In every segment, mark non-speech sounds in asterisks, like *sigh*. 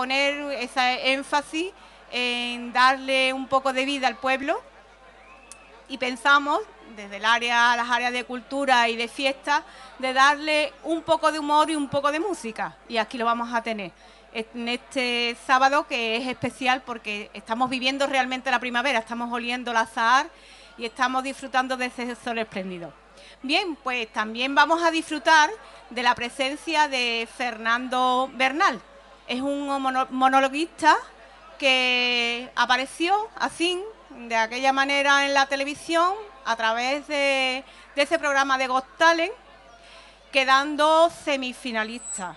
poner esa énfasis en darle un poco de vida al pueblo y pensamos desde el área, las áreas de cultura y de fiesta, de darle un poco de humor y un poco de música. Y aquí lo vamos a tener. En este sábado que es especial porque estamos viviendo realmente la primavera, estamos oliendo el azar y estamos disfrutando de ese sol espléndido. Bien, pues también vamos a disfrutar de la presencia de Fernando Bernal es un monologuista que apareció así, de aquella manera en la televisión, a través de, ese programa de Got Talent, quedando semifinalista.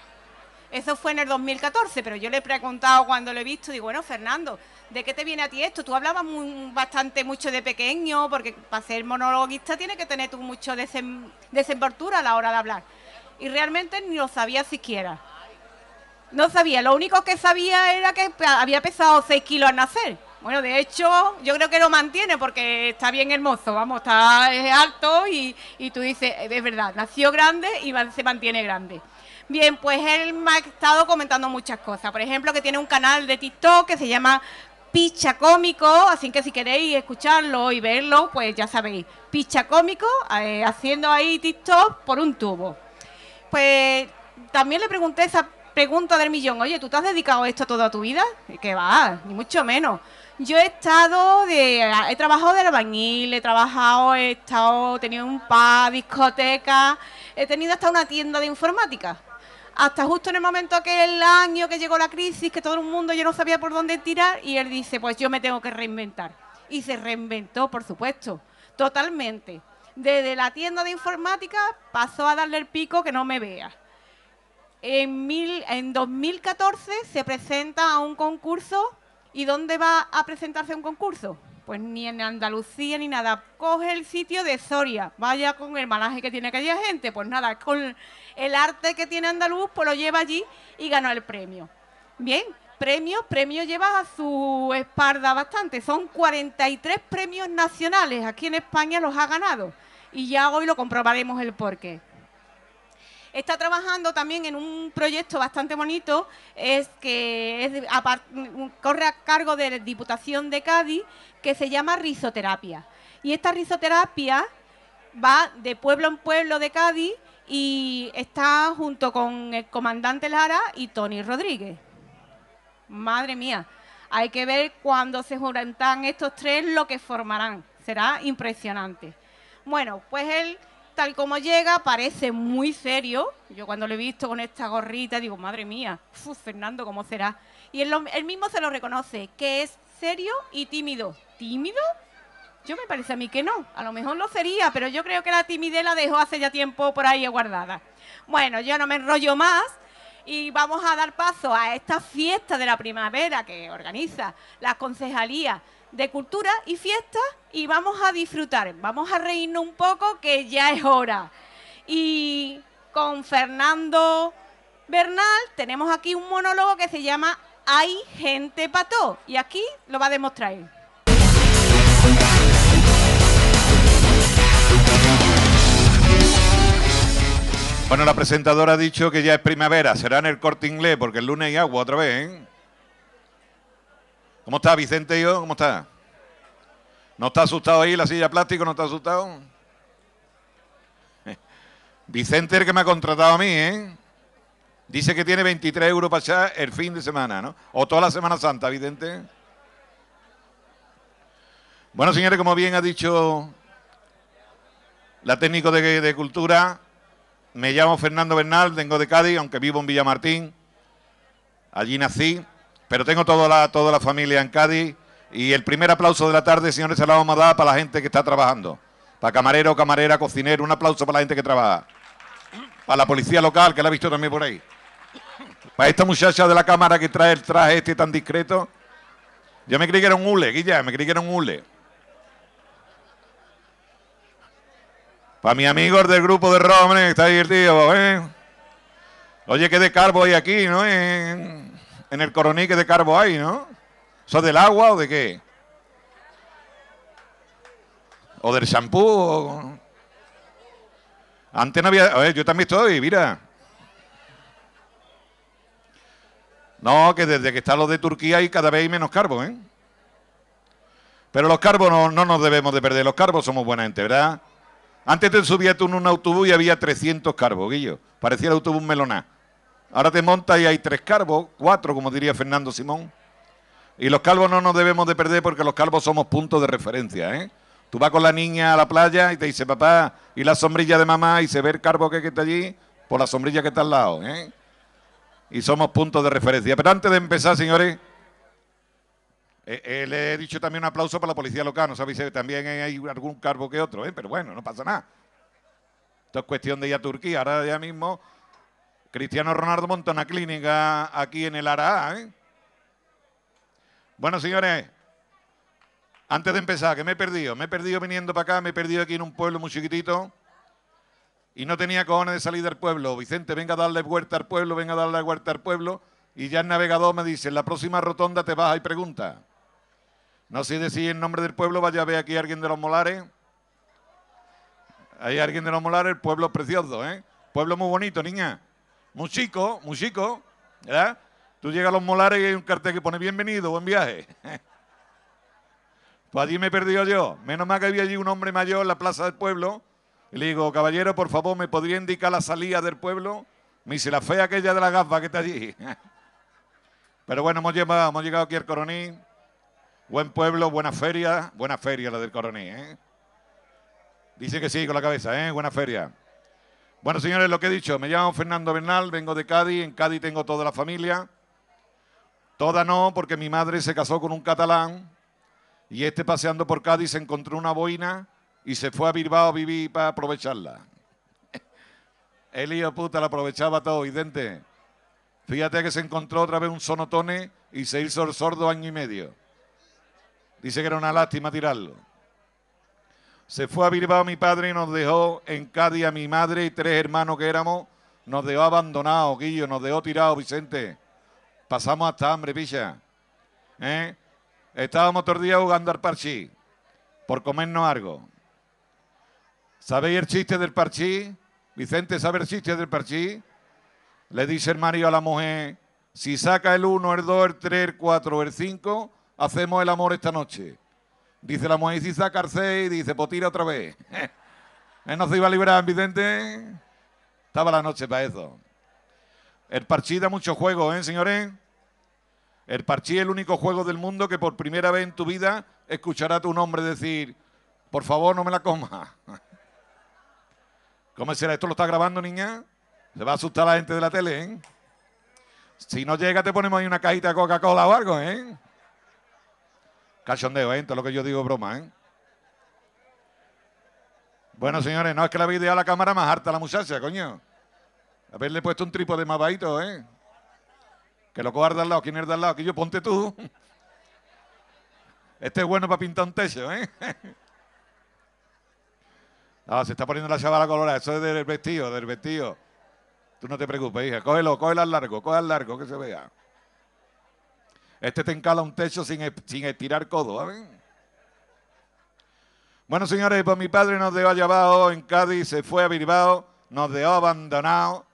Eso fue en el 2014, pero yo le he preguntado cuando lo he visto, digo, bueno, Fernando, ¿de qué te viene a ti esto? Tú hablabas bastante mucho de pequeño, porque para ser monologuista tiene que tener tú mucho desenvoltura a la hora de hablar. Y realmente ni lo sabía siquiera. No sabía, lo único que sabía era que había pesado 6 kilos al nacer. Bueno, de hecho, yo creo que lo mantiene porque está bien hermoso, vamos, está alto y, tú dices, es verdad, nació grande y se mantiene grande. Bien, pues él me ha estado comentando muchas cosas. Por ejemplo, que tiene un canal de TikTok que se llama Picha Cómico, así que si queréis escucharlo y verlo, pues ya sabéis, Picha Cómico, eh, haciendo ahí TikTok por un tubo. Pues también le pregunté esa pregunta del millón, oye, ¿tú te has dedicado a esto toda tu vida? Que va, ni mucho menos. Yo he estado de, he trabajado de albañil, he trabajado, he estado, he tenido un par, discoteca, he tenido hasta una tienda de informática. Hasta justo en el momento aquel año que llegó la crisis, que todo el mundo ya no sabía por dónde tirar, y él dice, pues yo me tengo que reinventar. Y se reinventó, por supuesto, totalmente. Desde la tienda de informática pasó a darle el pico que no me vea en, 2014 se presenta a un concurso. ¿Y dónde va a presentarse un concurso? Pues ni en Andalucía ni nada. Coge el sitio de Soria. Vaya con el malaje que tiene aquella gente. Pues nada, con el arte que tiene Andaluz, pues lo lleva allí y ganó el premio. Bien, premio premio lleva a su espalda bastante. Son 43 premios nacionales. Aquí en España los ha ganado. Y ya hoy lo comprobaremos el porqué. Está trabajando también en un proyecto bastante bonito, es que mm, corre a cargo de la Diputación de Cádiz, que se llama rizoterapia. Y esta rizoterapia va de pueblo en pueblo de Cádiz y está junto con el comandante Lara y Tony Rodríguez. Madre mía, hay que ver cuando se juntan estos tres lo que formarán. Será impresionante. Bueno, pues él tal como llega, parece muy serio. Yo cuando lo he visto con esta gorrita digo, madre mía, uf, Fernando, ¿cómo será? Y él, mismo se lo reconoce, que es serio y tímido. ¿Tímido? Yo me parece a mí que no, a lo mejor lo sería, pero yo creo que la timidez la dejó hace ya tiempo por ahí guardada. Bueno, yo no me enrollo más y vamos a dar paso a esta fiesta de la primavera que organiza la concejalía de cultura y fiestas y vamos a disfrutar, vamos a reírnos un poco que ya es hora. Y con Fernando Bernal tenemos aquí un monólogo que se llama Hay gente pató y aquí lo va a demostrar Bueno, la presentadora ha dicho que ya es primavera, será en el corte inglés porque el lunes hay agua otra vez, ¿eh? ¿Cómo está Vicente y yo? ¿Cómo está? ¿No está asustado ahí la silla de plástico? ¿No está asustado? Eh, Vicente es el que me ha contratado a mí, ¿eh? Dice que tiene 23 euros para allá el fin de semana, ¿no? O toda la Semana Santa, Vicente. Bueno, señores, como bien ha dicho la técnico de, de, cultura, me llamo Fernando Bernal, vengo de Cádiz, aunque vivo en Villamartín. Allí nací. Pero tengo toda la, toda la familia en Cádiz y el primer aplauso de la tarde, señores la dar para la gente que está trabajando. Para camarero, camarera, cocinero, un aplauso para la gente que trabaja. Para la policía local, que la ha visto también por ahí. Para esta muchacha de la cámara que trae el traje este tan discreto. Yo me creí que era un hule, Guilla, me creí que era un hule. Para mi amigo del grupo de ...que está ahí tío, ¿eh? Oye, que de carbo hay aquí, ¿no? ¿Eh? En el coroní que de carbo hay, ¿no? ¿Eso del agua o de qué? ¿O del champú? Antes no había... A ver, yo también estoy, mira. No, que desde que está los de Turquía hay cada vez hay menos carbo, ¿eh? Pero los carbos no, nos debemos de perder. Los carbos somos buena gente, ¿verdad? Antes te subías tú en un autobús y había 300 carbos, Guillo. Parecía el autobús meloná. Ahora te montas y hay tres cargos cuatro, como diría Fernando Simón. Y los calvos no nos debemos de perder porque los calvos somos puntos de referencia, ¿eh? Tú vas con la niña a la playa y te dice, papá, y la sombrilla de mamá, y se ve el carbo que está allí por la sombrilla que está al lado, ¿eh? Y somos puntos de referencia. Pero antes de empezar, señores, eh, eh, le he dicho también un aplauso para la policía local. No sabéis, también hay algún carbo que otro, ¿eh? Pero bueno, no pasa nada. Esto es cuestión de ir a Turquía. Ahora ya mismo Cristiano Ronaldo monta una clínica aquí en el Araá. ¿eh? Bueno, señores, antes de empezar, que me he perdido. Me he perdido viniendo para acá, me he perdido aquí en un pueblo muy chiquitito. Y no tenía cojones de salir del pueblo. Vicente, venga a darle vuelta al pueblo, venga a darle vuelta al pueblo. Y ya el navegador me dice, en la próxima rotonda te vas y pregunta. No sé decir en nombre del pueblo, vaya a ver aquí a alguien de los molares. Hay alguien de los molares, el pueblo precioso, ¿eh? Pueblo muy bonito, niña. Muchico, Muchico, ¿verdad? Tú llegas a los molares y hay un cartel que pone bienvenido, buen viaje. *laughs* Pues allí me he perdido yo. Menos mal que había allí un hombre mayor en la plaza del pueblo. Y le digo, caballero, por favor, ¿me podría indicar la salida del pueblo? Me dice, la fea aquella de la gafa que está allí. *laughs* Pero bueno, hemos llegado, hemos llegado aquí al Coroní. Buen pueblo, buena feria. Buena feria la del Coroní, ¿eh? Dice que sí, con la cabeza, ¿eh? Buena feria. Bueno, señores, lo que he dicho, me llamo Fernando Bernal, vengo de Cádiz, en Cádiz tengo toda la familia. Toda no, porque mi madre se casó con un catalán y este paseando por Cádiz se encontró una boina y se fue a Bilbao a vivir para aprovecharla. *laughs* El hijo puta la aprovechaba todo, dente. Fíjate que se encontró otra vez un sonotone y se hizo el sordo año y medio. Dice que era una lástima tirarlo. Se fue a Bilbao mi padre y nos dejó en Cádiz a mi madre y tres hermanos que éramos. Nos dejó abandonados, Guillo, nos dejó tirados, Vicente. Pasamos hasta hambre, pilla. ¿Eh? Estábamos todos día jugando al parchí por comernos algo. ¿Sabéis el chiste del parchí? Vicente sabe el chiste del parchí. Le dice el marido a la mujer, si saca el uno, el dos, el tres, el 4, el cinco, hacemos el amor esta noche. Dice la mujer, si saca y dice, pues tira otra vez. *laughs* Él no se iba a liberar, Vicente. Estaba la noche para eso. El parchí da mucho juego, ¿eh, señores? El parchí es el único juego del mundo que por primera vez en tu vida escuchará a tu nombre decir, por favor, no me la coma. *laughs* ¿Cómo será? ¿Esto lo está grabando, niña? Se va a asustar la gente de la tele, ¿eh? Si no llega, te ponemos ahí una cajita de Coca-Cola o algo, ¿eh? Cachondeo, ¿eh? Todo lo que yo digo es broma, ¿eh? Bueno, señores, no es que la video a la cámara más harta la muchacha, coño. Haberle puesto un trípode más bajito, ¿eh? Que lo coja al lado, ¿quién es al lado? Que yo ponte tú. Este es bueno para pintar un techo, ¿eh? *laughs* No, se está poniendo la chavala colorada. Eso es del vestido, del vestido. Tú no te preocupes, hija. Cógelo, cógelo al largo, cógelo al largo, que se vea. Este te encala un techo sin, e-, sin estirar codo. ver? ¿eh? Bueno, señores, pues mi padre nos dejó allá abajo en Cádiz, se fue a Bilbao, nos dejó abandonado,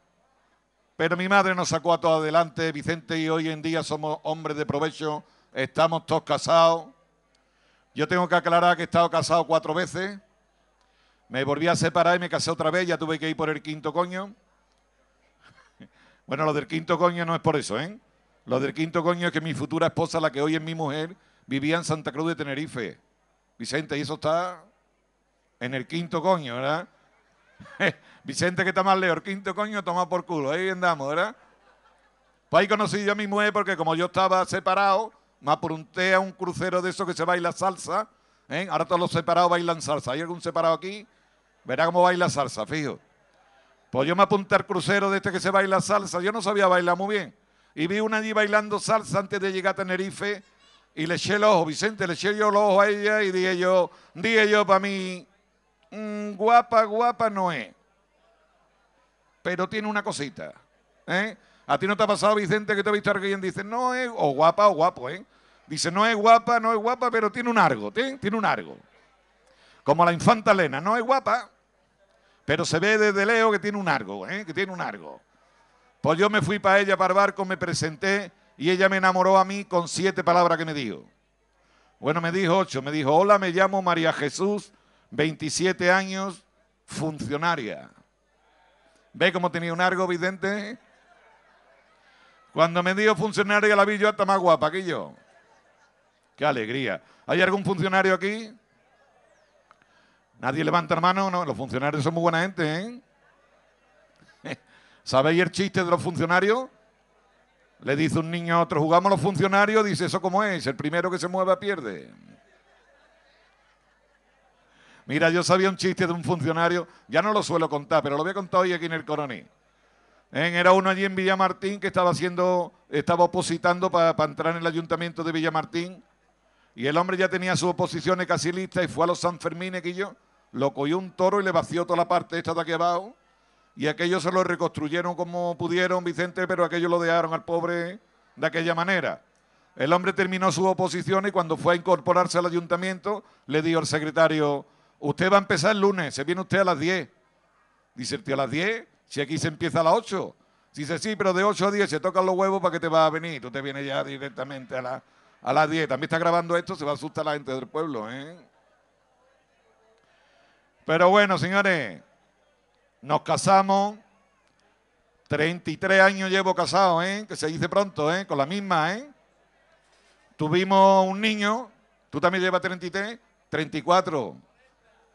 Pero mi madre nos sacó a todos adelante, Vicente, y hoy en día somos hombres de provecho, estamos todos casados. Yo tengo que aclarar que he estado casado cuatro veces. Me volví a separar y me casé otra vez, ya tuve que ir por el quinto coño. *laughs* Bueno, lo del quinto coño no es por eso, ¿eh? Lo del quinto coño es que mi futura esposa, la que hoy es mi mujer, vivía en Santa Cruz de Tenerife. Vicente, y eso está en el quinto coño, ¿verdad? *laughs* Vicente que está más lejos, quinto coño, toma por culo, ahí andamos, ¿verdad? Pues ahí conocí yo a mi mujer porque como yo estaba separado, me apunté a un crucero de esos que se baila salsa. ¿eh? Ahora todos los separados bailan salsa. ¿Hay algún separado aquí? Verá cómo baila salsa, fijo. Pues yo me apunté al crucero de este que se baila salsa. Yo no sabía bailar muy bien y vi una allí bailando salsa antes de llegar a Tenerife y le eché el ojo, Vicente, le eché yo el ojo a ella y dije yo, dije yo para mí, mm, guapa, guapa no es, pero tiene una cosita, ¿eh? ¿A ti no te ha pasado, Vicente, que te ha visto alguien dice, no es, o guapa o guapo, ¿eh? Dice, no es guapa, no es guapa, pero tiene un argo, ¿tiene? un argo. Como la infanta Lena, no es guapa, pero se ve desde Leo que tiene un argo, ¿eh? Que tiene un argo. Pues yo me fui para ella, para el barco, me presenté y ella me enamoró a mí con siete palabras que me dijo. Bueno, me dijo ocho, me dijo, hola, me llamo María Jesús, 27 años, funcionaria. ¿Ve cómo tenía un argo vidente? Cuando me dijo funcionaria la vi yo hasta más guapa que yo. ¡Qué alegría! ¿Hay algún funcionario aquí? ¿Nadie levanta hermano? No, los funcionarios son muy buena gente, ¿eh? ¿Sabéis el chiste de los funcionarios? Le dice un niño a otro, jugamos los funcionarios, dice, ¿eso cómo es? El primero que se mueva pierde. Mira, yo sabía un chiste de un funcionario, ya no lo suelo contar, pero lo había a contar hoy aquí en el Coroní. Era uno allí en Villamartín que estaba haciendo, estaba opositando para, entrar en el ayuntamiento de Villamartín. Y el hombre ya tenía sus oposiciones casi listas y fue a los San Sanfermines que yo. Lo cogió un toro y le vació toda la parte esta de aquí abajo y aquellos se lo reconstruyeron como pudieron, Vicente, pero aquellos lo dejaron al pobre de aquella manera. El hombre terminó su oposición y cuando fue a incorporarse al ayuntamiento, le dijo al secretario, usted va a empezar el lunes, se viene usted a las 10. Dice a las 10, si aquí se empieza a las 8. Dice, sí, pero de 8 a 10 se tocan los huevos para que te va a venir. Tú te vienes ya directamente a, la, a las 10. También está grabando esto, se va a asustar la gente del pueblo. ¿eh? Pero bueno, señores, nos casamos. 33 años llevo casado, ¿eh? Que se dice pronto, ¿eh? Con la misma, ¿eh? Tuvimos un niño. Tú también llevas 33. 34.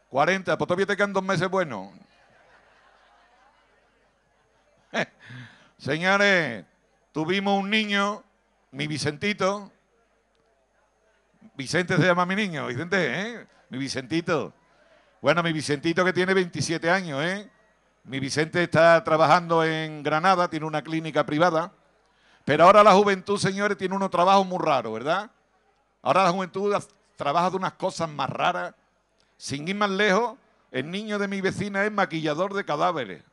40. Pues todavía te quedan dos meses buenos. *laughs* Señores, tuvimos un niño, mi Vicentito. Vicente se llama mi niño, Vicente, ¿eh? Mi Vicentito. Bueno, mi Vicentito que tiene 27 años, ¿eh? Mi Vicente está trabajando en Granada, tiene una clínica privada. Pero ahora la juventud, señores, tiene unos trabajos muy raros, ¿verdad? Ahora la juventud trabaja de unas cosas más raras. Sin ir más lejos, el niño de mi vecina es maquillador de cadáveres.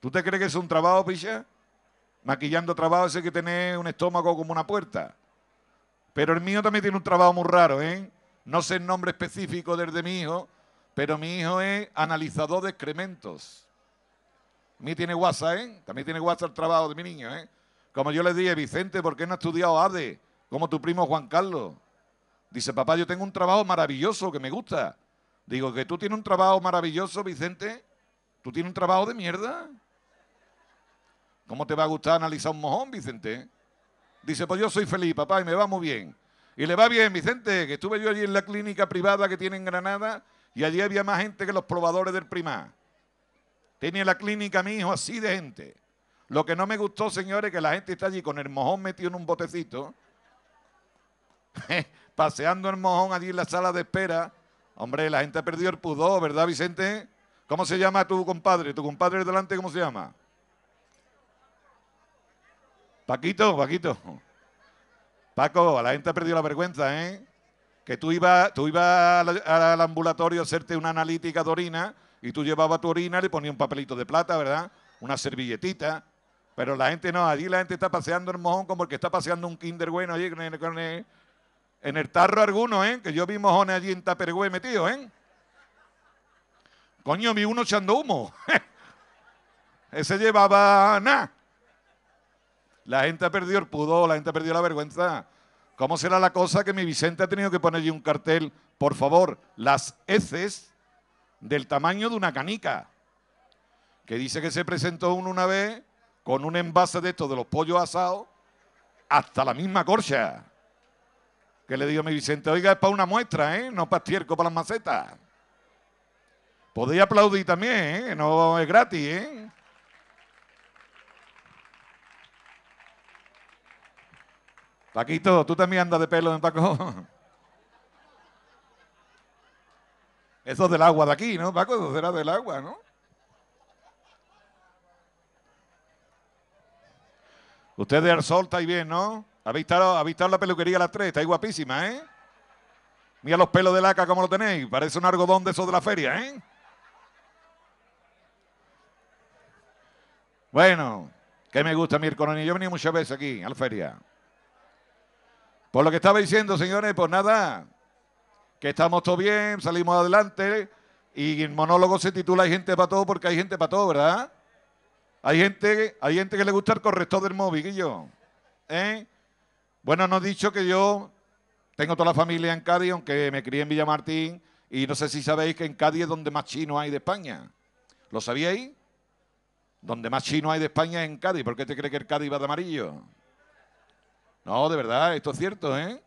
¿Tú te crees que es un trabajo, picha? Maquillando trabajo ese que tiene un estómago como una puerta. Pero el mío también tiene un trabajo muy raro, ¿eh? No sé el nombre específico del de mi hijo, pero mi hijo es analizador de excrementos. mí tiene WhatsApp, ¿eh? También tiene WhatsApp el trabajo de mi niño, ¿eh? Como yo le dije, Vicente, ¿por qué no ha estudiado ADE? Como tu primo Juan Carlos. Dice, papá, yo tengo un trabajo maravilloso que me gusta. Digo, ¿que tú tienes un trabajo maravilloso, Vicente? ¿Tú tienes un trabajo de mierda? ¿Cómo te va a gustar analizar un mojón, Vicente? Dice, pues yo soy feliz, papá, y me va muy bien. Y le va bien, Vicente, que estuve yo allí en la clínica privada que tiene en Granada y allí había más gente que los probadores del primar. Tenía la clínica mi hijo así de gente. Lo que no me gustó, señores, que la gente está allí con el mojón metido en un botecito. *laughs* Paseando el mojón allí en la sala de espera. Hombre, la gente ha perdido el pudor, ¿verdad, Vicente? ¿Cómo se llama tu compadre? ¿Tu compadre delante cómo se llama? Paquito, Paquito. Paco, la gente ha perdido la vergüenza, ¿eh? que tú ibas tú iba al, ambulatorio a hacerte una analítica de orina y tú llevabas tu orina, le ponías un papelito de plata, ¿verdad? Una servilletita. Pero la gente no, allí la gente está paseando el mojón como porque está paseando un kinder bueno allí en el, en el tarro alguno, ¿eh? Que yo vi mojones allí en Tapergüe metido ¿eh? Coño, vi uno echando humo. *laughs* Ese llevaba nada. La gente ha perdido el pudor, la gente ha perdido la vergüenza. ¿Cómo será la cosa que mi Vicente ha tenido que poner un cartel? Por favor, las heces del tamaño de una canica. Que dice que se presentó uno una vez con un envase de estos de los pollos asados hasta la misma corcha. Que le digo a mi Vicente, oiga, es para una muestra, ¿eh? No para tierco, para las macetas. Podéis aplaudir también, ¿eh? No es gratis, ¿eh? Paquito, tú también andas de pelo en Paco. Eso es del agua de aquí, ¿no, Paco? Eso será del agua, ¿no? Ustedes al sol estáis bien, ¿no? ¿Habéis estado, la peluquería a las tres? Estáis guapísima, ¿eh? Mira los pelos de laca como lo tenéis. Parece un algodón de esos de la feria, ¿eh? Bueno, que me gusta a Yo he muchas veces aquí a la feria. Por lo que estaba diciendo, señores, pues nada, que estamos todos bien, salimos adelante. Y el monólogo se titula Hay gente para todo porque hay gente para todo, ¿verdad? Hay gente, hay gente que le gusta el corrector del móvil, yo. ¿Eh? Bueno, no he dicho que yo tengo toda la familia en Cádiz, aunque me crié en Villamartín. Y no sé si sabéis que en Cádiz es donde más chino hay de España. ¿Lo sabíais? Donde más chino hay de España es en Cádiz. ¿Por qué te crees que el Cádiz va de amarillo? No, de verdad, esto es cierto, ¿eh?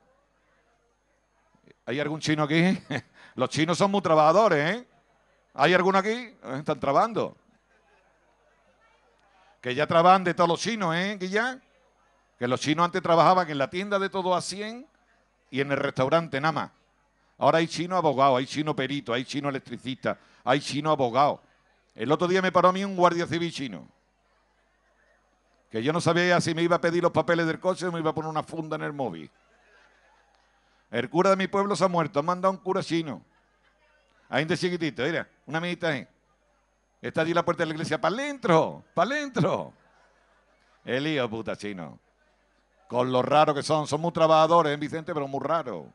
¿Hay algún chino aquí? *laughs* Los chinos son muy trabajadores, ¿eh? ¿Hay alguno aquí? Están trabajando. Que ya trabajan de todos los chinos, ¿eh, ya. Que los chinos antes trabajaban en la tienda de todo a 100 y en el restaurante nada más. Ahora hay chino abogado, hay chino perito, hay chino electricista, hay chino abogado. El otro día me paró a mí un guardia civil chino que yo no sabía si me iba a pedir los papeles del coche o me iba a poner una funda en el móvil. El cura de mi pueblo se ha muerto, han mandado un cura chino. Ahí de chiquitito, mira, una amiguita ahí. Está allí la puerta de la iglesia, para adentro, para adentro. El puta chino. Con lo raro que son, son muy trabajadores ¿eh, Vicente, pero muy raro.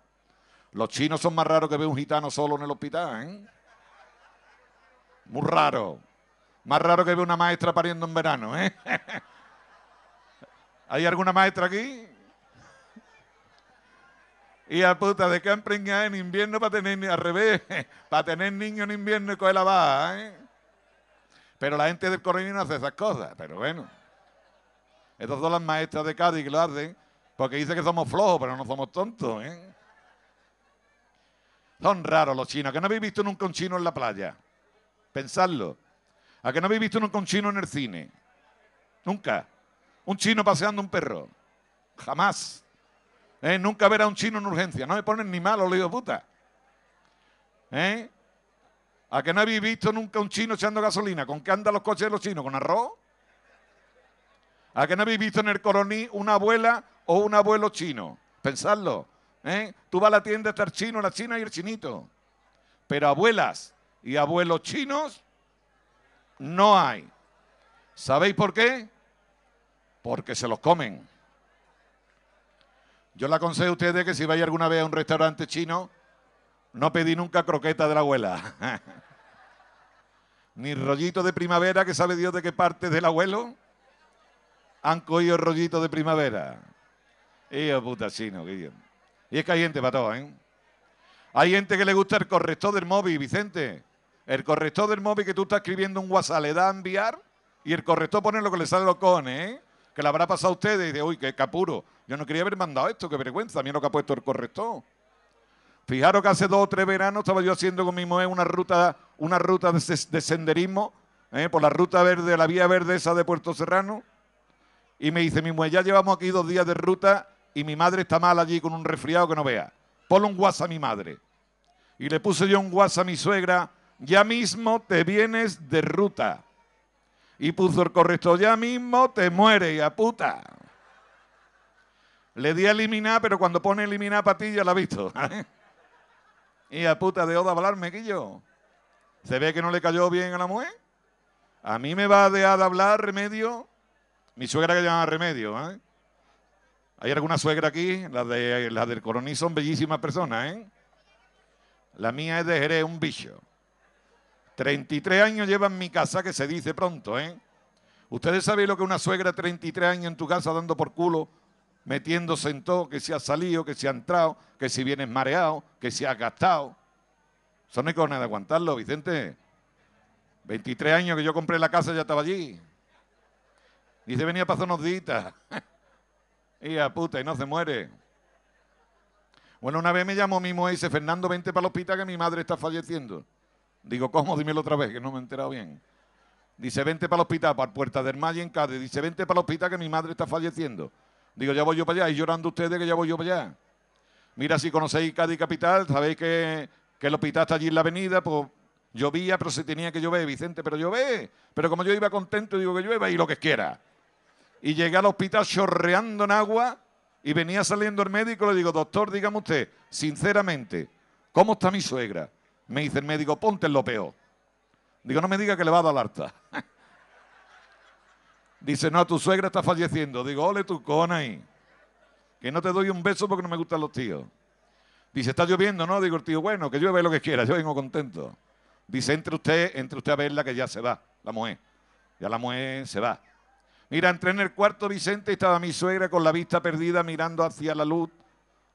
Los chinos son más raros que ver un gitano solo en el hospital, ¿eh? Muy raro. Más raro que ver una maestra pariendo en verano, ¿eh? *laughs* ¿Hay alguna maestra aquí? Y a puta, ¿de qué preñado en invierno para tener, al revés, *laughs* para tener niños en invierno y coger la baja? ¿eh? Pero la gente del Correo no hace esas cosas, pero bueno. Estas son las maestras de Cádiz que lo hacen, porque dicen que somos flojos, pero no somos tontos. ¿eh? Son raros los chinos. ¿A que no habéis visto nunca un chino en la playa? Pensadlo. ¿A que no habéis visto un chino en el cine? Nunca. Un chino paseando un perro. Jamás. ¿Eh? Nunca ver a un chino en urgencia. No me ponen ni malo, le digo puta. ¿Eh? ¿A que no habéis visto nunca un chino echando gasolina? ¿Con qué andan los coches de los chinos? ¿Con arroz? ¿A que no habéis visto en el coroní una abuela o un abuelo chino? Pensadlo. ¿eh? Tú vas a la tienda, está el chino, la china y el chinito. Pero abuelas y abuelos chinos no hay. ¿Sabéis por qué? porque se los comen. Yo le aconsejo a ustedes que si vaya alguna vez a un restaurante chino, no pedí nunca croqueta de la abuela. *laughs* Ni rollito de primavera, que sabe Dios de qué parte del abuelo han cogido el rollito de primavera. puta Y es que hay gente para todo, ¿eh? Hay gente que le gusta el corrector del móvil, Vicente. El corrector del móvil que tú estás escribiendo un WhatsApp le da a enviar y el corrector pone lo que le sale a los cojones, ¿eh? que le habrá pasado a ustedes de, uy, qué capuro. Yo no quería haber mandado esto, qué vergüenza, mira lo que ha puesto el corrector. Fijaros que hace dos o tres veranos estaba yo haciendo con mi mujer una ruta, una ruta de, senderismo ¿eh? por la ruta verde, la vía verde esa de Puerto Serrano. Y me dice, mi mujer, ya llevamos aquí dos días de ruta y mi madre está mal allí con un resfriado que no vea. Ponle un WhatsApp a mi madre. Y le puse yo un WhatsApp a mi suegra, ya mismo te vienes de ruta. Y puso el correcto, ya mismo te muere, ya puta. Le di a eliminar, pero cuando pone eliminar patilla la ha visto. y *laughs* a puta de oda hablarme, yo. ¿Se ve que no le cayó bien a la mujer? A mí me va a dejar de hablar remedio. Mi suegra que llama remedio, ¿eh? Hay alguna suegra aquí, las de, la del coroní son bellísimas personas, ¿eh? La mía es de Jerez, un bicho. 33 años lleva en mi casa, que se dice pronto, ¿eh? ¿Ustedes saben lo que una suegra 33 años en tu casa dando por culo, metiéndose en todo, que si ha salido, que si ha entrado, que si vienes mareado, que si ha gastado? Eso no hay cosa de aguantarlo, Vicente. 23 años que yo compré la casa ya estaba allí. Dice, venía para hacer y *laughs* a puta, y no se muere. Bueno, una vez me llamó mi mujer y dice, Fernando, vente para el hospital que mi madre está falleciendo. Digo, ¿cómo? Dímelo otra vez, que no me he enterado bien. Dice, vente para el hospital, para Puerta del y en Cádiz. Dice, vente para el hospital que mi madre está falleciendo. Digo, ya voy yo para allá. Y llorando ustedes que ya voy yo para allá. Mira, si conocéis Cádiz Capital, sabéis que, que el hospital está allí en la avenida, pues llovía, pero se tenía que llover, Vicente, pero llové. Pero como yo iba contento, digo que llueva y lo que quiera. Y llegué al hospital chorreando en agua y venía saliendo el médico, le digo, doctor, dígame usted, sinceramente, ¿cómo está mi suegra? Me dice el médico, ponte lo lopeo. Digo, no me diga que le va a dar harta. *laughs* Dice, no, tu suegra está falleciendo. Digo, ole tu cona ahí. Que no te doy un beso porque no me gustan los tíos. Dice, está lloviendo, ¿no? Digo, el tío, bueno, que llueve lo que quiera, yo vengo contento. Dice, entre usted, entre usted a verla que ya se va, la mujer. Ya la mujer se va. Mira, entré en el cuarto Vicente y estaba mi suegra con la vista perdida mirando hacia la luz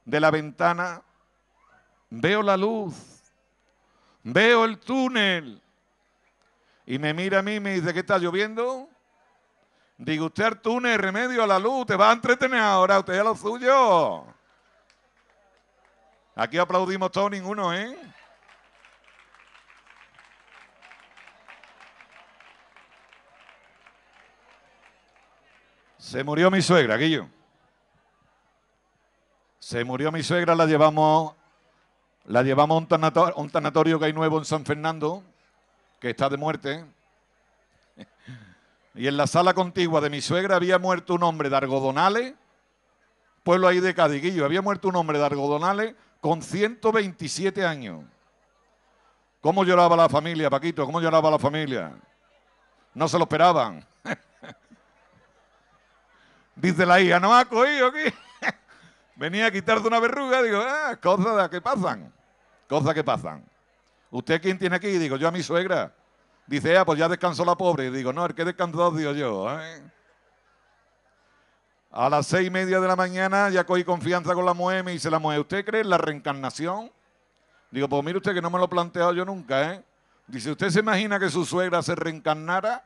de la ventana. Veo la luz Veo el túnel. Y me mira a mí y me dice, ¿qué está lloviendo? Digo, usted al túnel, remedio a la luz, te va a entretener ahora, usted es lo suyo. Aquí aplaudimos todos ninguno, ¿eh? Se murió mi suegra, Guillo. Se murió mi suegra, la llevamos la llevamos a un tanatorio, que hay nuevo en San Fernando, que está de muerte. *laughs* Y en la sala contigua de mi suegra había muerto un hombre de Argodonales, pueblo ahí de Cadiguillo, había muerto un hombre de Argodonales con 127 años. ¿Cómo lloraba la familia, Paquito? ¿Cómo lloraba la familia? No se lo esperaban. *laughs* Dice la hija, no ha cogido aquí venía a quitarte una verruga, digo, ah, cosas que pasan, cosas que pasan. ¿Usted quién tiene aquí? Digo, yo a mi suegra. Dice, ah, pues ya descansó la pobre. Digo, no, el que descansó, digo yo. ¿eh?". A las seis y media de la mañana ya cogí confianza con la mujer y se la mujer, ¿usted cree en la reencarnación? Digo, pues mire usted que no me lo he planteado yo nunca, ¿eh? Dice, ¿usted se imagina que su suegra se reencarnara?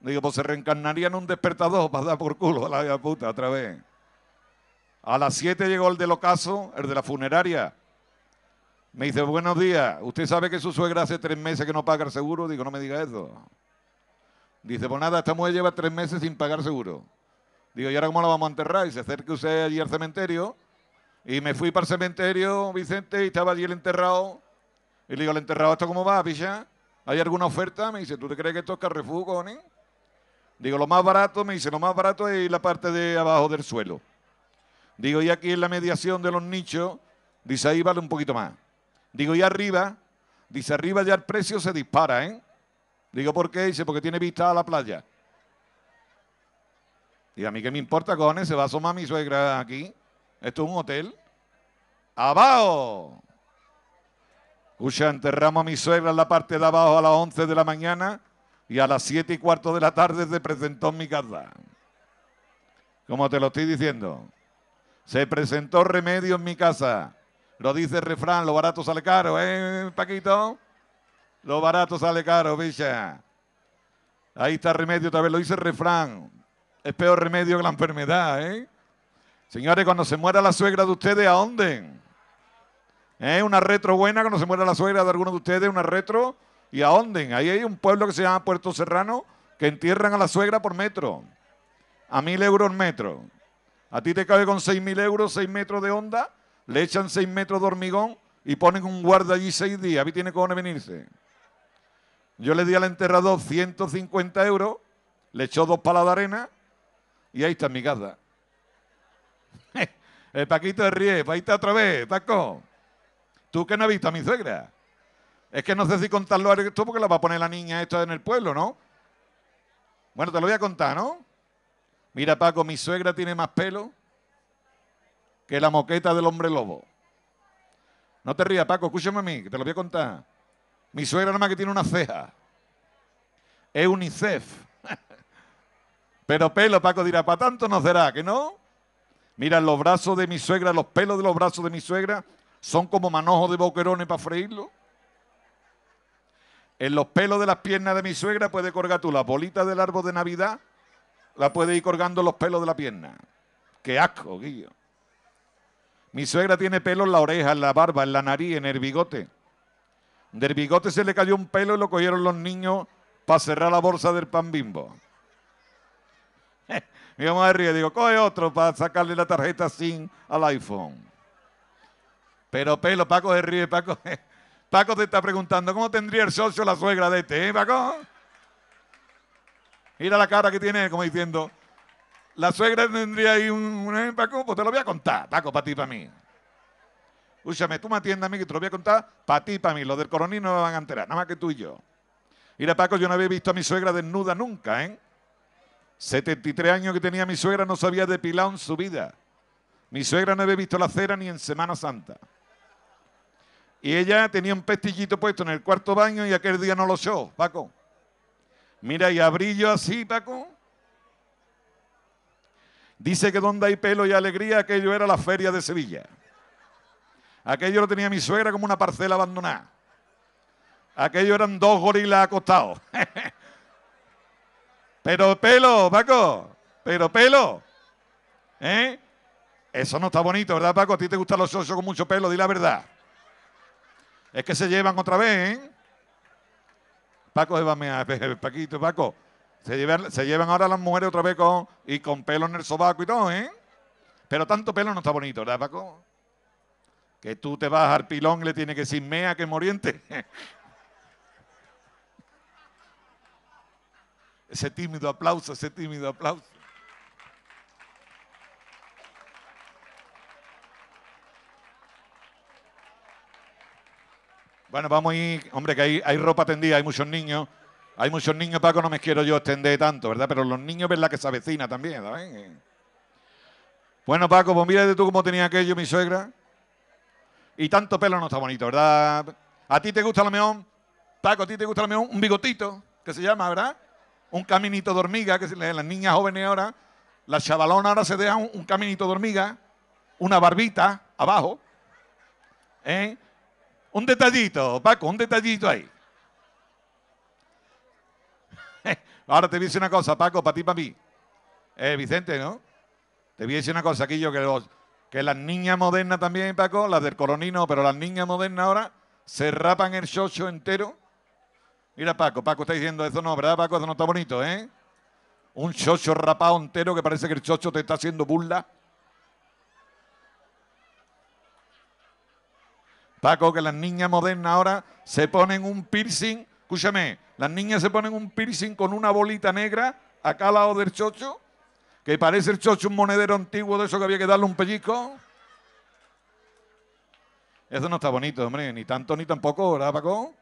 Digo, pues se reencarnaría en un despertador para dar por culo a la puta otra vez. A las 7 llegó el del ocaso, el de la funeraria. Me dice, buenos días, ¿usted sabe que su suegra hace tres meses que no paga el seguro? Digo, no me diga eso. Dice, pues nada, esta mujer lleva tres meses sin pagar seguro. Digo, ¿y ahora cómo la vamos a enterrar? Y se acerca usted allí al cementerio. Y me fui para el cementerio, Vicente, y estaba allí el enterrado. Y le digo, ¿el enterrado esto cómo va, picha? ¿Hay alguna oferta? Me dice, ¿tú te crees que esto es Carrefour, Connie? Digo, lo más barato, me dice, lo más barato es la parte de abajo del suelo. Digo, y aquí en la mediación de los nichos, dice ahí vale un poquito más. Digo, y arriba, dice arriba ya el precio se dispara, ¿eh? Digo, ¿por qué? Dice, porque tiene vista a la playa. Y a mí qué me importa, cojones, se va a asomar mi suegra aquí. Esto es un hotel. ¡Abajo! Escucha, enterramos a mi suegra en la parte de abajo a las 11 de la mañana y a las 7 y cuarto de la tarde se presentó en mi casa. Como te lo estoy diciendo. Se presentó remedio en mi casa. Lo dice el refrán, lo barato sale caro, ¿eh, Paquito? Lo barato sale caro, bicha. Ahí está el remedio otra vez, lo dice el refrán. Es peor remedio que la enfermedad, ¿eh? Señores, cuando se muera la suegra de ustedes, ¿a dónde? ¿Eh? Una retro buena, cuando se muera la suegra de alguno de ustedes, una retro, ¿y a Ahí hay un pueblo que se llama Puerto Serrano que entierran a la suegra por metro. A mil euros metro. A ti te cabe con 6.000 euros, 6 metros de onda, le echan 6 metros de hormigón y ponen un guarda allí 6 días. A mí tiene cojones venirse. Yo le di al enterrador 150 euros, le echó dos palas de arena y ahí está mi casa. *laughs* El Paquito riesgo, pues ahí está otra vez, Paco. Tú que no has visto a mi suegra. Es que no sé si contarlo esto porque la va a poner la niña esta en el pueblo, ¿no? Bueno, te lo voy a contar, ¿no? Mira Paco, mi suegra tiene más pelo que la moqueta del hombre lobo. No te rías, Paco, escúchame a mí, que te lo voy a contar. Mi suegra nada más que tiene una ceja. Es UNICEF. *laughs* Pero pelo, Paco dirá, para tanto no será, ¿que no? Mira, los brazos de mi suegra, los pelos de los brazos de mi suegra son como manojos de boquerones para freírlo. En los pelos de las piernas de mi suegra puede colgar tú la bolitas del árbol de Navidad la puede ir colgando los pelos de la pierna. ¡Qué asco, Guillo! Mi suegra tiene pelo en la oreja, en la barba, en la nariz, en el bigote. Del bigote se le cayó un pelo y lo cogieron los niños para cerrar la bolsa del pan bimbo. *laughs* Mi mamá ríe, digo, coge otro para sacarle la tarjeta SIM al iPhone. Pero pelo, Paco de ríe, Paco. *laughs* Paco te está preguntando, ¿cómo tendría el socio la suegra de este, eh, Paco? Mira la cara que tiene, como diciendo, la suegra tendría ahí un, Paco, pues te lo voy a contar, Paco, para ti, para mí. Escúchame, tú me atiendes a mí que te lo voy a contar para ti, para mí. Los del coronel no me van a enterar, nada más que tú y yo. Mira, Paco, yo no había visto a mi suegra desnuda nunca, ¿eh? 73 años que tenía mi suegra, no se había depilado en su vida. Mi suegra no había visto la cera ni en Semana Santa. Y ella tenía un pestillito puesto en el cuarto baño y aquel día no lo echó, Paco. Mira, y Abrillo así, Paco. Dice que donde hay pelo y alegría, aquello era la feria de Sevilla. Aquello lo tenía mi suegra como una parcela abandonada. Aquello eran dos gorilas acostados. *laughs* Pero pelo, Paco, pero pelo. ¿Eh? Eso no está bonito, ¿verdad, Paco? A ti te gustan los socios con mucho pelo, di la verdad. Es que se llevan otra vez, ¿eh? Paco se va a *laughs* Paquito, Paco. Se llevan, se llevan ahora las mujeres otra vez con, y con pelo en el sobaco y todo, ¿eh? Pero tanto pelo no está bonito, ¿verdad, Paco? Que tú te vas al pilón y le tienes que decir mea que moriente. *laughs* ese tímido aplauso, ese tímido aplauso. Bueno, vamos a ir, hombre, que hay, hay ropa tendida, hay muchos niños. Hay muchos niños, Paco, no me quiero yo extender tanto, ¿verdad? Pero los niños, ¿verdad? Que se avecina también, ¿sabes? Bueno, Paco, pues de tú cómo tenía aquello mi suegra. Y tanto pelo no está bonito, ¿verdad? ¿A ti te gusta la meón, Paco, a ti te gusta lo un bigotito, que se llama, ¿verdad? Un caminito de hormiga, que las niñas jóvenes ahora, las chavalonas ahora se dejan un, un caminito de hormiga, una barbita abajo, ¿eh? Un detallito, Paco, un detallito ahí. *laughs* Ahora te voy a decir una cosa, Paco, para ti, para mí. Eh, Vicente, ¿no? Te voy a decir una cosa, aquí que, que las niñas modernas también, Paco, las del coronino, pero las niñas modernas ahora se rapan el chocho entero. Mira, Paco, Paco está diciendo eso no, ¿verdad, Paco? Eso no está bonito, ¿eh? Un chocho rapado entero que parece que el chocho te está haciendo burla. Paco, que las niñas modernas ahora se ponen un piercing, escúchame, las niñas se ponen un piercing con una bolita negra acá al lado del chocho, que parece el chocho un monedero antiguo de eso que había que darle un pellizco. Eso no está bonito, hombre, ni tanto ni tampoco, ¿verdad, Paco?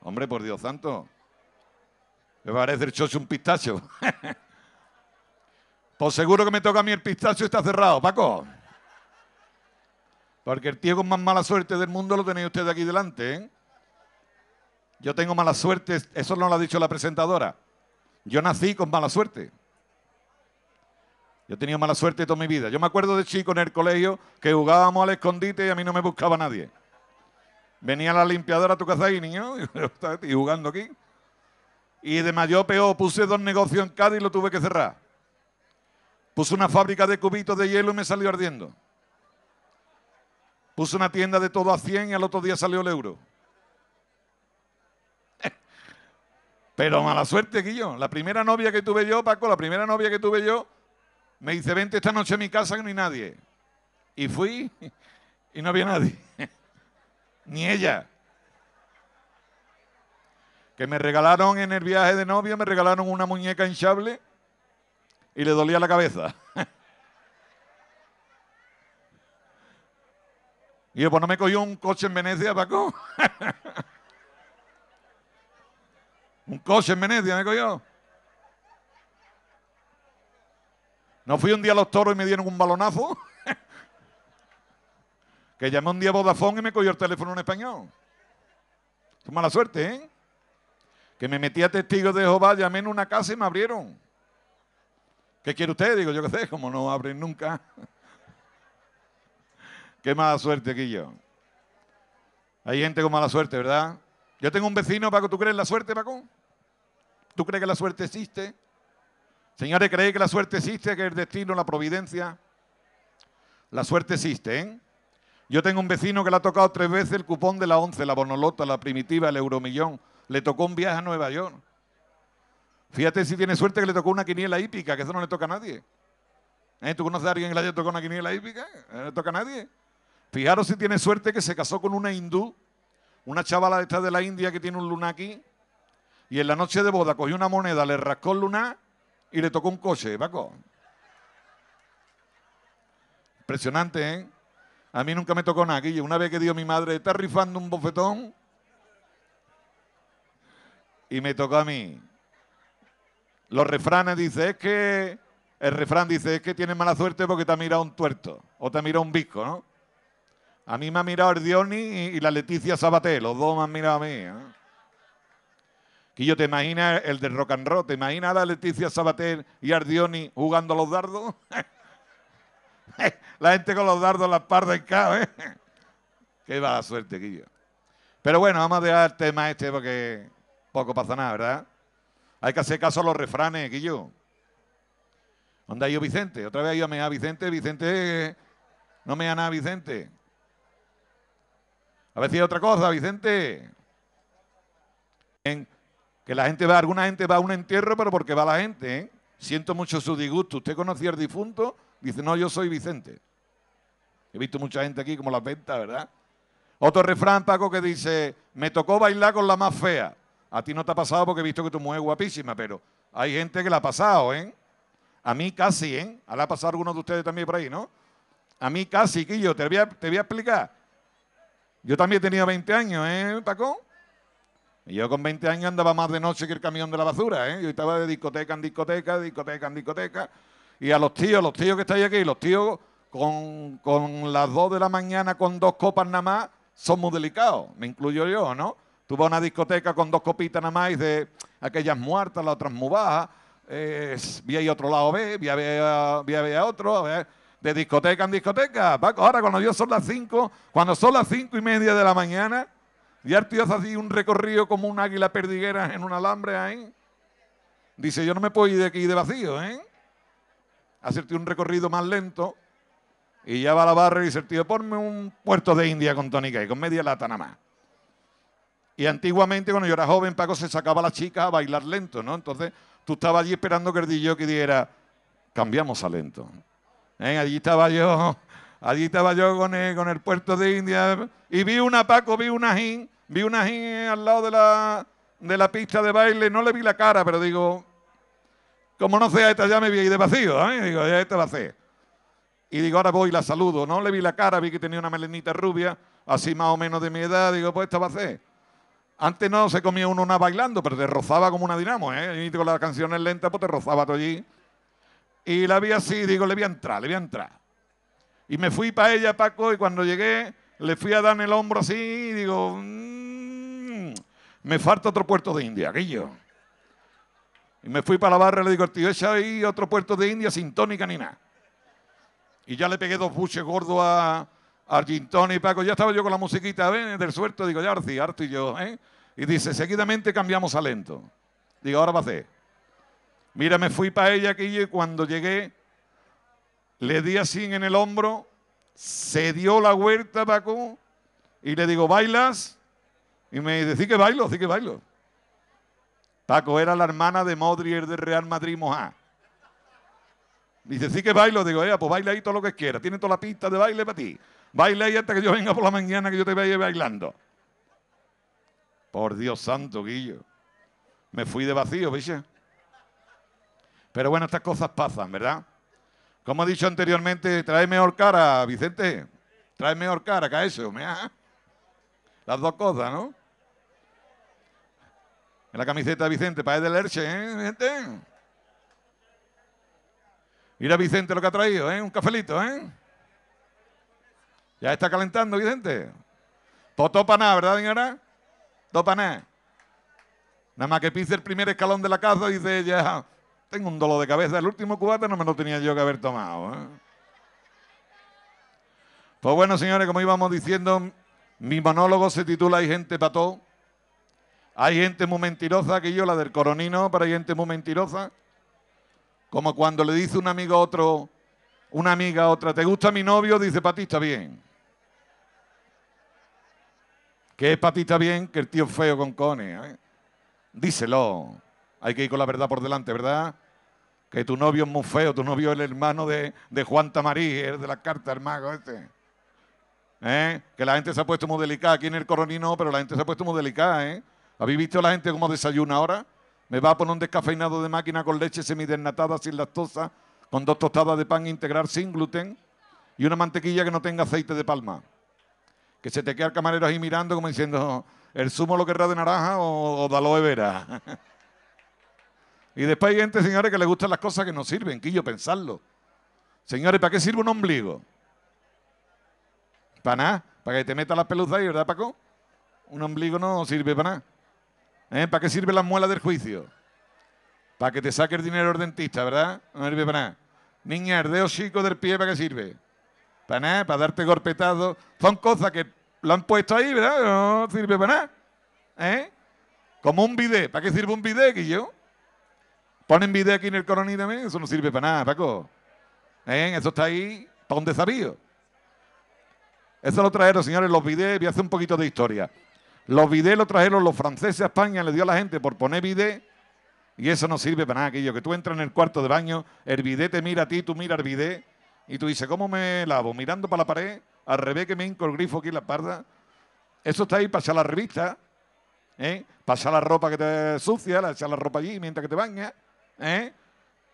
Hombre, por Dios santo. Me parece el chocho un pistacho. *laughs* pues seguro que me toca a mí el pistacho y está cerrado, Paco. Porque el tío con más mala suerte del mundo lo tenéis ustedes aquí delante. ¿eh? Yo tengo mala suerte, eso no lo ha dicho la presentadora. Yo nací con mala suerte. Yo he tenido mala suerte toda mi vida. Yo me acuerdo de chico en el colegio que jugábamos al escondite y a mí no me buscaba nadie. Venía la limpiadora a tu casa ahí, niño, *laughs* y jugando aquí. Y de mayor peor, puse dos negocios en Cádiz y lo tuve que cerrar. Puse una fábrica de cubitos de hielo y me salió ardiendo. Puso una tienda de todo a 100 y al otro día salió el euro. *laughs* Pero mala suerte, Guillo. La primera novia que tuve yo, Paco, la primera novia que tuve yo, me dice, vente esta noche a mi casa que no hay nadie. Y fui y no había nadie. *laughs* Ni ella. Que me regalaron en el viaje de novia, me regalaron una muñeca hinchable y le dolía la cabeza. *laughs* Y yo, pues no me cogió un coche en Venecia, Paco. *laughs* un coche en Venecia me cogió. No fui un día a los toros y me dieron un balonazo. *laughs* que llamé un día a Vodafone y me cogió el teléfono en español. mala suerte, ¿eh? Que me metí a testigos de Jehová, llamé en una casa y me abrieron. ¿Qué quiere usted? Digo, yo qué sé, como no abren nunca. *laughs* Qué mala suerte aquí yo. Hay gente con mala suerte, ¿verdad? Yo tengo un vecino, Paco. ¿Tú crees en la suerte, Paco? ¿Tú crees que la suerte existe? Señores, ¿creéis que la suerte existe? ¿Que el destino, la providencia? La suerte existe, ¿eh? Yo tengo un vecino que le ha tocado tres veces el cupón de la once. la bonolota, la primitiva, el euromillón. Le tocó un viaje a Nueva York. Fíjate si tiene suerte que le tocó una quiniela hípica, que eso no le toca a nadie. ¿Eh? ¿Tú conoces a alguien que le haya tocado una quiniela hípica? ¿Eh? No le toca a nadie. Fijaros si tiene suerte que se casó con una hindú, una chavala esta de la India que tiene un luna aquí, y en la noche de boda cogió una moneda, le rascó el lunar y le tocó un coche, Paco. Impresionante, ¿eh? A mí nunca me tocó nada, Guille. Una vez que dio mi madre, está rifando un bofetón y me tocó a mí. Los refranes dice, es que, el refrán dice, es que tienes mala suerte porque te ha mirado un tuerto o te ha mirado un bizco, ¿no? A mí me ha mirado Ardioni y, la Leticia Sabaté, los dos me han mirado a mí. ¿eh? yo te imaginas el de rock and roll, ¿te imaginas a la Leticia Sabaté y Ardioni jugando a los dardos? *laughs* la gente con los dardos las pardas en caos, ¿eh? Qué va suerte, Guillo. Pero bueno, vamos a dejar el tema este porque poco pasa nada, ¿verdad? Hay que hacer caso a los refranes, Guillo. ¿Dónde ha ido Vicente? Otra vez yo me a Vicente, Vicente, no me a nada Vicente. A ver si otra cosa, Vicente. que la gente va, alguna gente va a un entierro, pero porque va la gente, ¿eh? Siento mucho su disgusto. ¿Usted conocía al difunto? Dice, no, yo soy Vicente. He visto mucha gente aquí como las ventas, ¿verdad? Otro refrán, Paco, que dice, me tocó bailar con la más fea. A ti no te ha pasado porque he visto que tu mujer es guapísima, pero hay gente que la ha pasado, ¿eh? A mí casi, ¿eh? A ha pasado alguno de ustedes también por ahí, ¿no? A mí casi, Quillo, te te voy a explicar. Yo también tenía 20 años, ¿eh, Tacón? Y yo con 20 años andaba más de noche que el camión de la basura, ¿eh? Yo estaba de discoteca en discoteca, discoteca en discoteca. Y a los tíos, los tíos que estáis aquí, los tíos con, las 2 de la mañana con dos copas nada más, son muy delicados, me incluyo yo, ¿no? Tú vas a una discoteca con dos copitas nada más y de aquellas muertas, las otras muy bajas, eh, vi ahí otro lado ve, vi a, a otro, a ver de discoteca en discoteca. Paco, Ahora cuando yo son las 5, cuando son las cinco y media de la mañana, y tío hace así un recorrido como un águila perdiguera en un alambre ahí. Dice, yo no me puedo ir de aquí de vacío, ¿eh? Hacerte un recorrido más lento. Y ya va a la barra y dice el tío, ponme un puerto de India con tónica y con media lata nada más. Y antiguamente, cuando yo era joven, Paco se sacaba a las chicas a bailar lento, ¿no? Entonces, tú estabas allí esperando que el DJ que diera, cambiamos a lento. ¿Eh? Allí estaba yo, allí estaba yo con el, puerto de India y vi una Paco, vi una Jin, vi una Jin al lado de la, de la pista de baile, no le vi la cara, pero digo, como no sea esta, ya me vi ahí de vacío, ¿eh? digo, ya esta va a ser. Y digo, ahora voy y la saludo, no le vi la cara, vi que tenía una melenita rubia, así más o menos de mi edad, digo, pues esta va a ser. Antes no se comía uno una bailando, pero te rozaba como una dinamo, ¿eh? Y con las canciones lentas, pues te rozaba todo allí y la vi así, digo, le voy a entrar, le voy a entrar. Y me fui para ella, Paco, y cuando llegué, le fui a dar el hombro así, y digo, mm, me falta otro puerto de India, aquello. Y me fui para la barra y le digo, tío, echa ahí otro puerto de India sin tónica ni nada. Y ya le pegué dos buches gordos a, Gintón y Paco. Ya estaba yo con la musiquita ¿ven? del suelto, digo, ya, Arti, y yo. ¿eh? Y dice, seguidamente cambiamos a lento. Digo, ahora va a hacer. Mira, me fui para ella aquí y cuando llegué, le di así en el hombro, se dio la vuelta, Paco, y le digo, ¿bailas? Y me dice, sí que bailo, sí que bailo. Paco era la hermana de Modrier de Real Madrid Mojá. Dice, sí que bailo. Digo, ella, pues baila ahí todo lo que quiera, Tiene toda la pista de baile para ti. Baila ahí hasta que yo venga por la mañana que yo te vaya bailando. Por Dios santo, Guillo. Me fui de vacío, viste. Pero bueno, estas cosas pasan, ¿verdad? Como he dicho anteriormente, trae mejor cara, Vicente. Trae mejor cara que eso. me Las dos cosas, ¿no? En la camiseta de Vicente, para de Lerche, ¿eh, Vicente? Mira Vicente lo que ha traído, ¿eh? Un cafelito, ¿eh? Ya está calentando, Vicente. Pues todo para nada, ¿verdad, señora? Topa nada. Nada más que pise el primer escalón de la casa, dice ya tengo un dolor de cabeza. El último cubata no me lo tenía yo que haber tomado. ¿eh? Pues bueno, señores, como íbamos diciendo, mi monólogo se titula Hay gente pató. Hay gente muy mentirosa, que yo la del coronino, pero hay gente muy mentirosa. Como cuando le dice un amigo a otro, una amiga a otra, ¿te gusta mi novio? Dice, patista está bien. Que es para está bien que el tío feo con cone. ¿eh? Díselo. Hay que ir con la verdad por delante, ¿verdad? que tu novio es muy feo, tu novio es el hermano de, Juan Tamarí, el de la carta el mago este. ¿Eh? Que la gente se ha puesto muy delicada, aquí en el coronino, pero la gente se ha puesto muy delicada, ¿eh? ¿Habéis visto a la gente cómo desayuna ahora? Me va a poner un descafeinado de máquina con leche semidesnatada, sin lactosa, con dos tostadas de pan integral sin gluten y una mantequilla que no tenga aceite de palma. Que se te queda el camarero ahí mirando como diciendo, ¿el zumo lo querrá de naranja o, o de vera? *laughs* Y después hay gente, señores, que le gustan las cosas que no sirven, quillo pensarlo. Señores, ¿para qué sirve un ombligo? Para nada, para que te meta las pelusa ahí, ¿verdad, Paco? Un ombligo no sirve para nada. ¿Eh? ¿Para qué sirve la muela del juicio? Para que te saque el dinero del dentista, ¿verdad? No sirve para nada. Niña, el dedo chico del pie, ¿para qué sirve? Para nada, para darte golpetado. Son cosas que lo han puesto ahí, ¿verdad? No sirve para nada. ¿Eh? Como un bidet. ¿Para qué sirve un bidet, Guillo? Ponen video aquí en el coronel también. Eso no sirve para nada, Paco. ¿Eh? Eso está ahí para dónde desafío. Eso lo trajeron, señores, los videos. Voy a hacer un poquito de historia. Los videos lo trajeron los franceses a España, le dio a la gente por poner bidet y eso no sirve para nada aquello. Que tú entras en el cuarto de baño, el bidet te mira a ti, tú miras el bidet y tú dices, ¿cómo me lavo? Mirando para la pared, al revés que me hinco el grifo aquí en la parda. Eso está ahí para echar la revista, ¿eh? para echar la ropa que te sucia, la echar la ropa allí mientras que te bañas. ¿Eh?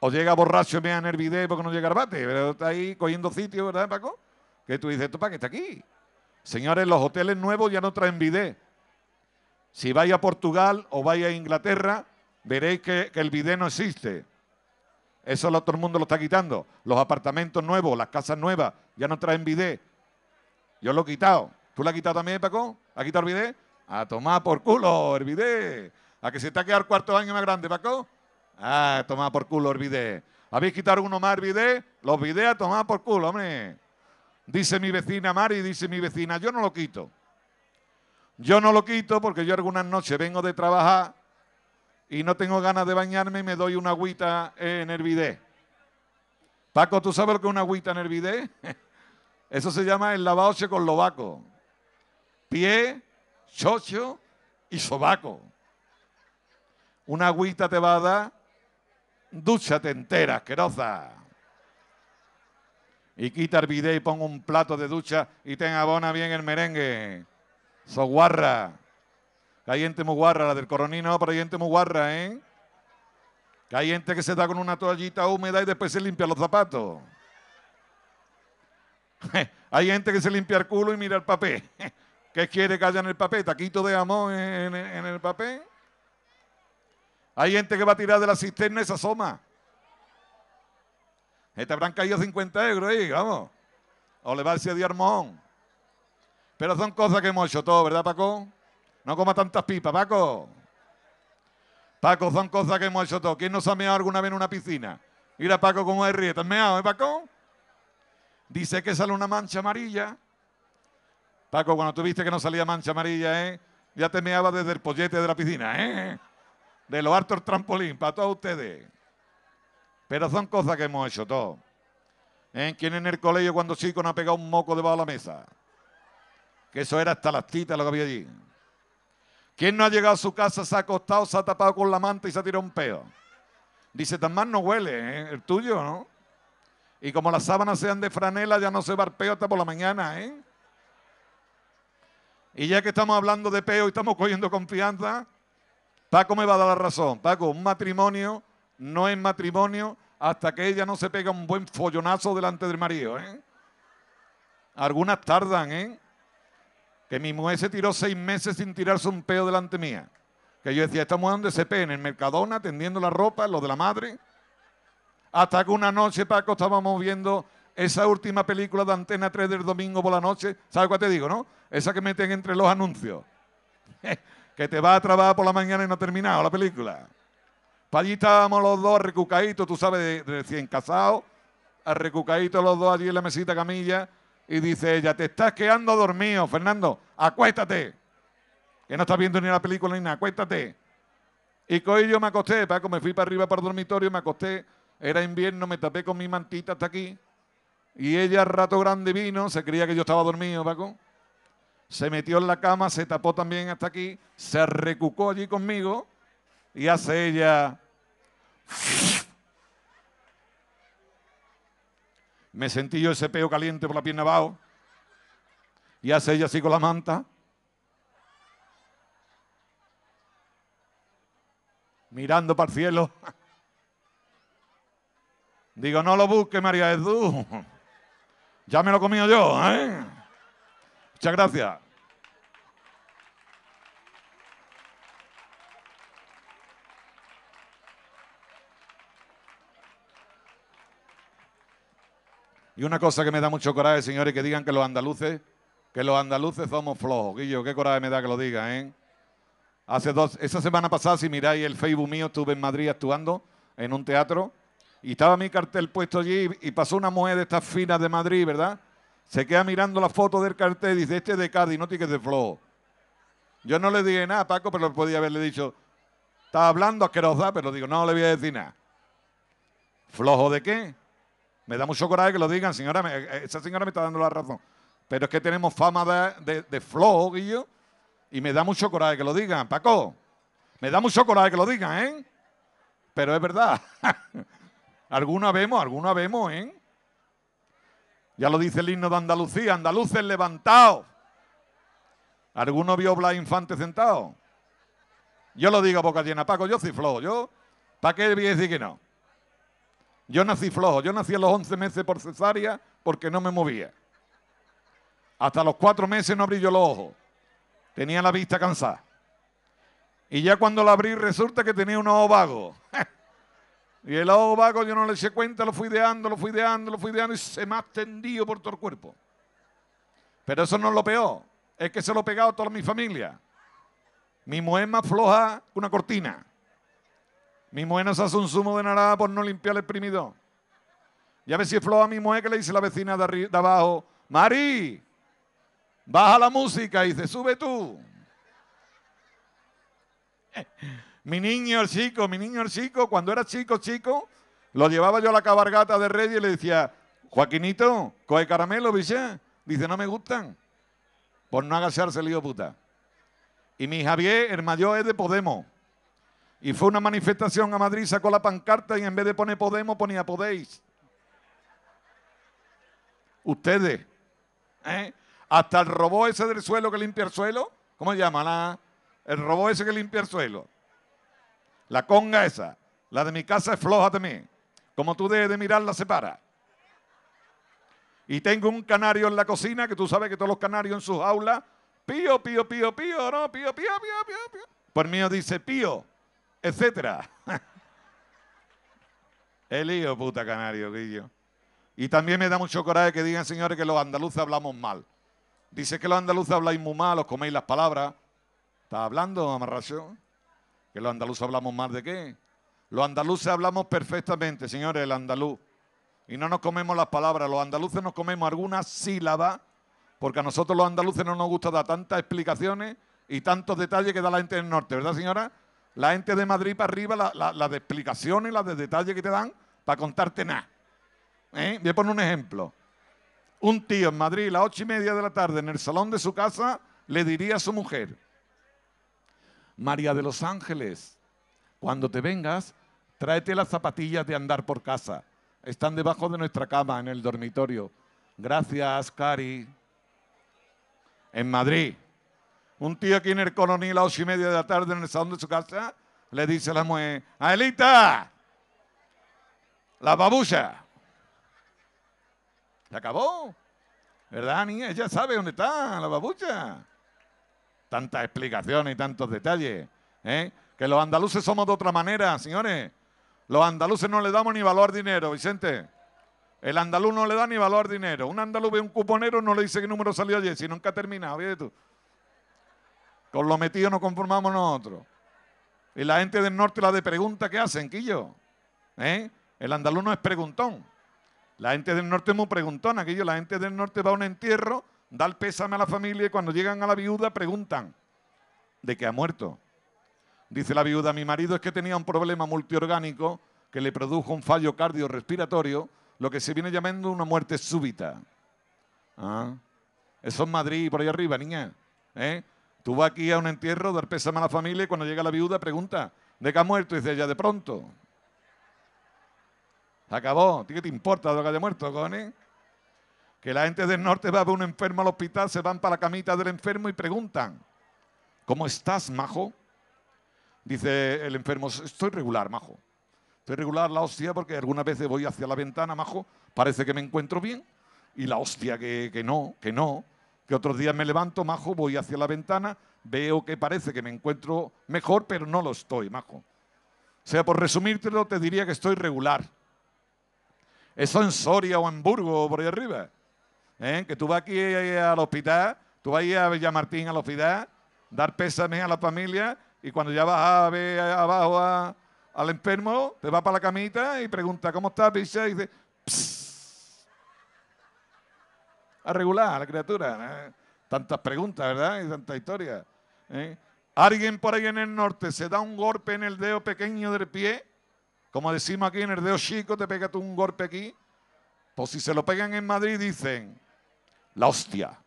O llega borracho y me nervidez porque no llega al bate, pero está ahí cogiendo sitio, ¿verdad, Paco? Que tú dices, ¿esto para qué está aquí? Señores, los hoteles nuevos ya no traen bidé. Si vais a Portugal o vais a Inglaterra, veréis que, el bidé no existe. Eso lo, todo el mundo lo está quitando. Los apartamentos nuevos, las casas nuevas, ya no traen bidé. Yo lo he quitado. ¿Tú lo has quitado también, Paco? ¿Has quitado el bidé? A tomar por culo el bidé. A que se te ha quedado el cuarto año más grande, Paco. Ah, toma por culo, olvidé. ¿Habéis quitado uno más, olvidé? Los olvidé a tomar por culo, hombre. Dice mi vecina Mari, dice mi vecina, yo no lo quito. Yo no lo quito porque yo algunas noches vengo de trabajar y no tengo ganas de bañarme y me doy una agüita en el bidé. Paco, ¿tú sabes lo que es una agüita en el bidé? *laughs* Eso se llama el lavado lobaco. Pie, chocho y sobaco. Una agüita te va a dar Ducha te entera, asquerosa. Y quita el bidet y pongo un plato de ducha y te abona bien el merengue. So guarra. Que hay gente muy guarra, la del coronino, pero hay gente muy guarra, ¿eh? Que hay gente que se da con una toallita húmeda y después se limpia los zapatos. *laughs* hay gente que se limpia el culo y mira el papel. *laughs* ¿Qué quiere que haya en el papel? ¿Taquito de amor en el papel? Hay gente que va a tirar de la cisterna esa soma. asoma. Te habrán caído 50 euros ahí, vamos. O le va a decir de armón. Pero son cosas que hemos hecho todos, ¿verdad, Paco? No coma tantas pipas, Paco. Paco, son cosas que hemos hecho todos. ¿Quién no se ha meado alguna vez en una piscina? Mira, Paco, cómo es ríe. ¿Te has meado, eh, Paco? Dice que sale una mancha amarilla. Paco, cuando tú viste que no salía mancha amarilla, ¿eh? Ya te meabas desde el pollete de la piscina, ¿eh? de los el trampolín para todos ustedes. Pero son cosas que hemos hecho todos. ¿Eh? ¿Quién en el colegio cuando chico no ha pegado un moco debajo de la mesa? Que eso era hasta las titas lo que había allí. ¿Quién no ha llegado a su casa, se ha acostado, se ha tapado con la manta y se ha tirado un peo? Dice, tan mal no huele, ¿eh? el tuyo, ¿no? Y como las sábanas sean de franela, ya no se va el peo hasta por la mañana, ¿eh? Y ya que estamos hablando de peo y estamos cogiendo confianza, Paco me va a dar la razón. Paco, un matrimonio no es matrimonio hasta que ella no se pega un buen follonazo delante del marido. ¿eh? Algunas tardan, ¿eh? Que mi mujer se tiró seis meses sin tirarse un peo delante mía. Que yo decía, estamos donde se en el Mercadona, tendiendo la ropa, lo de la madre. Hasta que una noche, Paco, estábamos viendo esa última película de Antena 3 del domingo por la noche. ¿Sabes cuál te digo, no? Esa que meten entre los anuncios que te va a trabajar por la mañana y no ha terminado la película. Para allí estábamos los dos recucaditos, tú sabes, de recién casados, recucaito los dos allí en la mesita camilla, y dice ella, te estás quedando dormido, Fernando, acuéstate. Que no estás viendo ni la película ni nada, acuéstate. Y con yo me acosté, Paco, me fui para arriba para el dormitorio, me acosté, era invierno, me tapé con mi mantita hasta aquí, y ella al rato grande vino, se creía que yo estaba dormido, Paco se metió en la cama, se tapó también hasta aquí, se recucó allí conmigo y hace ella... *laughs* Me sentí yo ese peo caliente por la pierna abajo y hace ella así con la manta. Mirando para el cielo. *laughs* Digo, no lo busque, María Edu, *laughs* Ya me lo comí yo, ¿eh? Muchas gracias. Y una cosa que me da mucho coraje, señores, que digan que los andaluces, que los andaluces somos flojos. Guillo, qué coraje me da que lo digan, ¿eh? Hace dos, esa semana pasada, si miráis el Facebook mío, estuve en Madrid actuando en un teatro y estaba mi cartel puesto allí y pasó una mujer de estas finas de Madrid, ¿verdad? Se queda mirando la foto del cartel y dice, este es de Cádiz, no tiene que ser flojo. Yo no le dije nada, Paco, pero podía haberle dicho, estaba hablando asquerosa, pero digo, no le voy a decir nada. ¿Flojo de qué? Me da mucho coraje que lo digan, señora, eh, esa señora me está dando la razón. Pero es que tenemos fama de, de, flojo, Guillo, y me da mucho coraje que lo digan, Paco. Me da mucho coraje que lo digan, ¿eh? Pero es verdad. *laughs* Algunos vemos, algunos vemos, ¿eh? Ya lo dice el himno de Andalucía, andaluces levantados. ¿Alguno vio Blas Infante sentado? Yo lo digo boca llena, Paco, yo soy flojo, yo, ¿para qué voy decir que no? Yo nací flojo, yo nací a los 11 meses por cesárea porque no me movía. Hasta los 4 meses no abrí yo los ojos, tenía la vista cansada. Y ya cuando la abrí resulta que tenía un ojo vago. *laughs* Y el lado vago yo no le hice cuenta, lo fui ideando, lo fui ideando, lo fui ideando y se me ha extendido por todo el cuerpo. Pero eso no es lo peor, es que se lo he pegado a toda mi familia. Mi mujer más floja que una cortina. Mi mujer no se hace un zumo de narada por no limpiar el exprimidor. Ya a si es floja mi mujer que le dice la vecina de, arriba, abajo, Mari, baja la música y dice, sube tú. Mi niño el chico, mi niño el chico, cuando era chico, chico, lo llevaba yo a la cabargata de Reyes y le decía, Joaquinito, coge caramelo, ¿viste? Dice, no me gustan. Por pues no agacharse lío puta. Y mi Javier, el mayor, es de Podemos. Y fue una manifestación a Madrid, sacó la pancarta y en vez de poner Podemos ponía Podéis. Ustedes. ¿eh? Hasta el robot ese del suelo que limpia el suelo. ¿Cómo se llama? el robot ese que limpia el suelo. La conga esa. La de mi casa es floja también. Como tú debes de mirarla, se para. Y tengo un canario en la cocina, que tú sabes que todos los canarios en sus aulas, pío, pío, pío, pío, no, pío, pío, pío, pío, pío. Por mío dice pío, etcétera. *laughs* El hijo, puta canario, guillo. Y también me da mucho coraje que digan, señores, que los andaluces hablamos mal. Dice que los andaluces habláis muy mal, os coméis las palabras. ¿Estás hablando, amarración? Que los andaluces hablamos más de qué. Los andaluces hablamos perfectamente, señores, el andaluz. Y no nos comemos las palabras. Los andaluces nos comemos algunas sílaba, porque a nosotros los andaluces no nos gusta dar tantas explicaciones y tantos detalles que da la gente del norte, ¿verdad, señora? La gente de Madrid para arriba, las de explicaciones, las de detalles que te dan para contarte nada. ¿Eh? Voy a poner un ejemplo. Un tío en Madrid, a las ocho y media de la tarde, en el salón de su casa, le diría a su mujer: María de los Ángeles, cuando te vengas, tráete las zapatillas de andar por casa. Están debajo de nuestra cama, en el dormitorio. Gracias, Cari. En Madrid, un tío aquí en el colonia a las ocho y media de la tarde en el salón de su casa le dice a la mujer, Aelita, la babucha. Se acabó. ¿Verdad, niña? Ella sabe dónde está la babucha tantas explicaciones y tantos detalles. ¿eh? Que los andaluces somos de otra manera, señores. Los andaluces no le damos ni valor dinero, Vicente. El andaluz no le da ni valor dinero. Un andaluz ve un cuponero, no le dice qué número salió ayer, si nunca ha terminado, ¿viste tú? Con lo metido nos conformamos nosotros. Y la gente del norte, la de pregunta ¿qué hacen, Quillo. ¿Eh? El andaluz no es preguntón. La gente del norte es muy preguntona, Quillo. La gente del norte va a un entierro da el pésame a la familia y cuando llegan a la viuda preguntan de qué ha muerto. Dice la viuda, mi marido es que tenía un problema multiorgánico que le produjo un fallo cardiorrespiratorio, lo que se viene llamando una muerte súbita. Ah, eso es Madrid, por ahí arriba, niña. ¿Eh? Tú vas aquí a un entierro, dar pésame a la familia y cuando llega la viuda pregunta, ¿de qué ha muerto? Y dice ella, de pronto. Se acabó. ¿Qué te importa de lo que haya muerto, cojones? que la gente del norte va a ver un enfermo al hospital, se van para la camita del enfermo y preguntan, ¿cómo estás, majo? Dice el enfermo, estoy regular, majo. Estoy regular la hostia porque algunas veces voy hacia la ventana, majo, parece que me encuentro bien, y la hostia que, que no, que no, que otros días me levanto, majo, voy hacia la ventana, veo que parece que me encuentro mejor, pero no lo estoy, majo. O sea, por resumírtelo, te diría que estoy regular. Eso en Soria o en Burgo o por ahí arriba. ¿Eh? que tú vas aquí eh, al hospital, tú vas a Villamartín al hospital, dar pésame a la familia y cuando ya vas a ver eh, abajo al enfermo, te va para la camita y pregunta, ¿cómo estás, picha? Y dice, Psss. a regular la criatura. Tantas preguntas, ¿verdad? Y tanta historia. Alguien por ahí en el norte se da un golpe en el dedo pequeño del pie, como decimos aquí en el dedo chico, te pega tú un golpe aquí. Pues si se lo pegan en Madrid, dicen, la hostia.